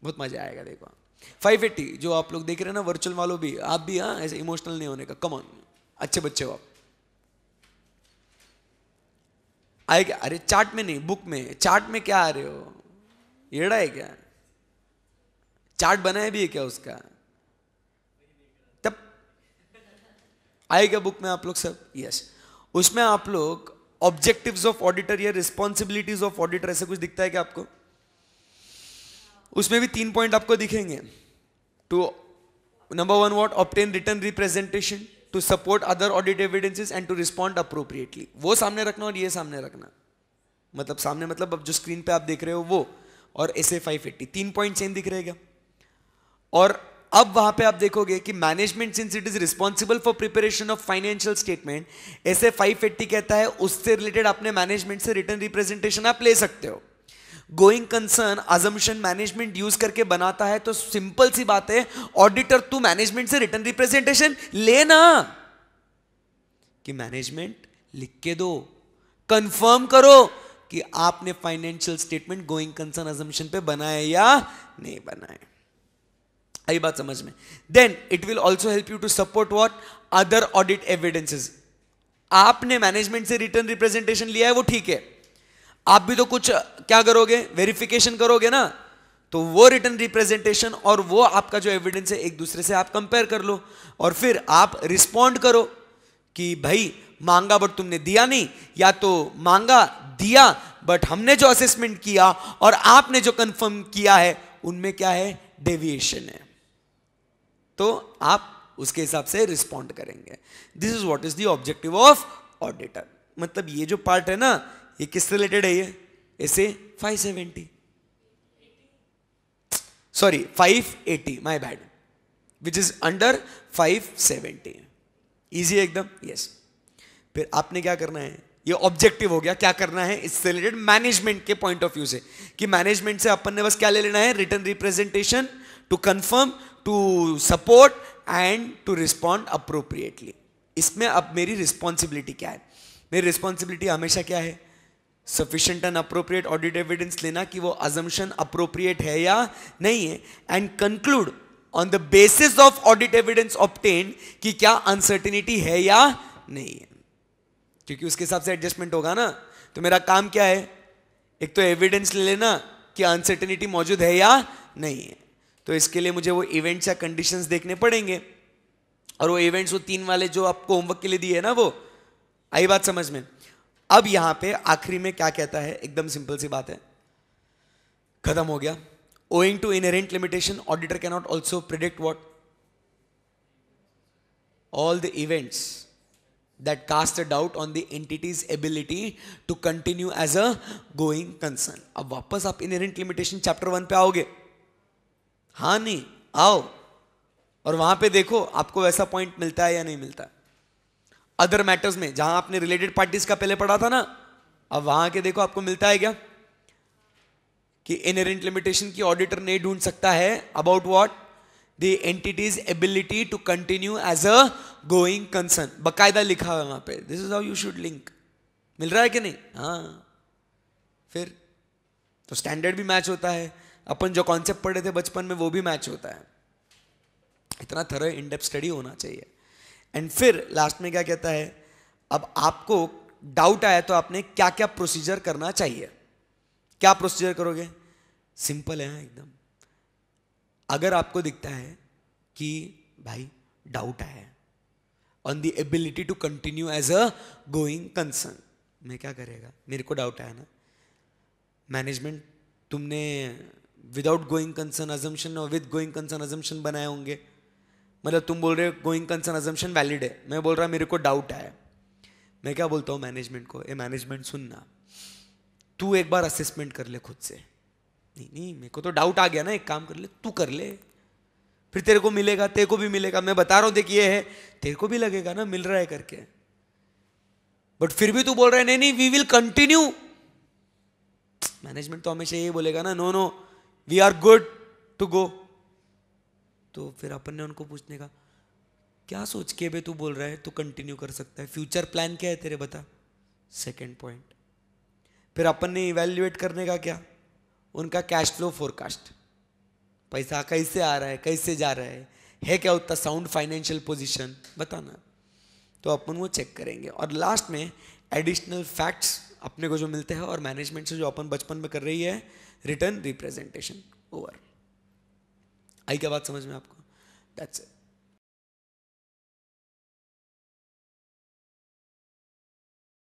Speaker 1: बहुत मजा आएगा देखो 580 जो आप लोग देख रहे हैं ना वर्चुअल वालों भी आप भी हाँ ऐसे इमोशनल नहीं होने का कमॉन अच्छे बच्चे हो आप आएगा अरे चार्ट में नहीं बुक में चार्ट में क्या आ रहे हो येड़ा है क्या चार्ट बनाया भी है क्या उसका तब आएगा बुक में आप लोग सब यस उसमें आप लोग ऑब्जेक्टिव्स ऑफ ऑडिटर या रिस्पॉन्सिबिलिटीज ऑफ ऑडिटर ऐसा कुछ दिखता है क्या आपको उसमें भी तीन पॉइंट आपको दिखेंगे two number one what obtain written representation to support other audit evidences and to respond appropriately वो सामने रखना और ये सामने रखना मतलब सामने मतलब अब जो स्क्रीन पे आप देख रहे हो वो और एस ए फाइव एट्टी तीन पॉइंट चेंज दिख रहेगा और अब वहां पे आप देखोगे कि management since it is responsible for preparation of financial statement ऐसे 580 कहता है उससे रिलेटेड अपने मैनेजमेंट से रिटर्न रिप्रेजेंटेशन आप ले सकते हो going concern assumption management use करके बनाता है तो सिंपल सी बात है ऑडिटर तू मैनेजमेंट से रिटर्न रिप्रेजेंटेशन लेना कि मैनेजमेंट लिख के दो कंफर्म करो कि आपने financial statement going concern assumption पे बनाए या नहीं बनाए आई बात समझ में then it will also help you to support what other audit evidences आपने मैनेजमेंट से रिटर्न रिप्रेजेंटेशन लिया है वो ठीक है आप भी तो कुछ क्या करोगे वेरिफिकेशन करोगे ना तो वो रिटर्न रिप्रेजेंटेशन और वो आपका जो एविडेंस है एक दूसरे से आप कंपेयर कर लो और फिर आप रिस्पॉन्ड करो कि भाई मांगा बट तुमने दिया नहीं या तो मांगा दिया बट हमने जो असेसमेंट किया और आपने जो कंफर्म किया है उनमें क्या है डेविएशन है तो आप उसके हिसाब से रिस्पॉन्ड करेंगे this is what is the objective of auditor मतलब ये जो पार्ट है ना ये किससे रिलेटेड है ये ऐसे 570 sorry 580 my bad which is under 570 easy है एकदम यस फिर आपने क्या करना है ये ऑब्जेक्टिव हो गया क्या करना है इससे रिलेटेड मैनेजमेंट के पॉइंट ऑफ व्यू से कि मैनेजमेंट से अपन ने बस क्या ले लेना है written representation to confirm to support and to respond appropriately. इसमें अब मेरी रिस्पॉन्सिबिलिटी क्या है मेरी रिस्पॉन्सिबिलिटी हमेशा क्या है Sufficient and appropriate audit evidence लेना कि वो assumption अप्रोप्रिएट है या नहीं है and conclude on the basis of audit evidence obtained कि क्या अनसर्टिनिटी है या नहीं है क्योंकि उसके हिसाब से एडजस्टमेंट होगा ना तो मेरा काम क्या है एक तो एविडेंस ले लेना कि अनसर्टिनिटी मौजूद है या नहीं है तो इसके लिए मुझे वो इवेंट्स या कंडीशंस देखने पड़ेंगे और वो इवेंट्स वो तीन वाले जो आपको होमवर्क के लिए दिए है ना वो आई बात समझ में अब यहां पे आखिरी में क्या कहता है एकदम सिंपल सी बात है खत्म हो गया owing to inherent limitation auditor cannot also predict what all the events that cast a doubt on the entity's ability to continue as a going concern अब वापस आप inherent लिमिटेशन चैप्टर वन पे आओगे हाँ नहीं आओ और वहां पे देखो आपको वैसा पॉइंट मिलता है या नहीं मिलता अदर मैटर्स में जहां आपने रिलेटेड पार्टीज का पहले पढ़ा था ना अब वहां के देखो आपको मिलता है क्या कि इनरेंट लिमिटेशन की ऑडिटर नहीं ढूंढ सकता है about what the entity's ability to continue as a going concern बकायदा लिखा हुआ है वहां पे this is how you should link मिल रहा है कि नहीं हाँ फिर तो स्टैंडर्ड भी मैच होता है अपन जो कॉन्सेप्ट पढ़े थे बचपन में वो भी मैच होता है इतना थर इनडेप स्टडी होना चाहिए एंड फिर लास्ट में क्या कहता है अब आपको डाउट आया तो आपने क्या क्या प्रोसीजर करना चाहिए क्या प्रोसीजर करोगे सिंपल है एकदम अगर आपको दिखता है कि भाई डाउट आया on the ability to continue as a going concern मैं क्या करेगा मेरे को डाउट आया ना मैनेजमेंट तुमने विदाउट गोइंग कंसर्न अजम्पन और विद गोइंग कंसर्न अजम्पन बनाए होंगे मतलब तुम बोल रहे हो गोइंग कंसर्न अजम्पन वैलिड है मैं बोल रहा मेरे को डाउट आया मैं क्या बोलता हूँ मैनेजमेंट को ए मैनेजमेंट सुनना तू एक बार असेसमेंट कर ले खुद से नहीं नहीं मेरे को तो डाउट आ गया ना एक काम कर ले तू कर ले फिर तेरे को मिलेगा तेरे को भी मिलेगा मैं बता रहा हूँ देख ये है तेरे को भी लगेगा ना मिल रहा है करके बट फिर भी तू बोल रहा है नहीं नहीं वी विल कंटिन्यू मैनेजमेंट तो हमेशा यही बोलेगा ना no no we are good to go तो फिर अपन ने उनको पूछने का क्या सोच के बे तू बोल रहा है तू कंटिन्यू कर सकता है फ्यूचर प्लान क्या है तेरे बता सेकेंड पॉइंट फिर अपन ने इवेल्युएट करने का क्या उनका कैश फ्लो फोरकास्ट पैसा कैसे आ रहा है कैसे जा रहा है है क्या उतना साउंड फाइनेंशियल पोजीशन बताना तो अपन वो चेक करेंगे और लास्ट में एडिशनल फैक्ट्स अपने को जो मिलते हैं और मैनेजमेंट से जो अपन बचपन में कर रही है रिटर्न रिप्रेजेंटेशन ओवर आई क्या बात समझ में आपको दैट्स इट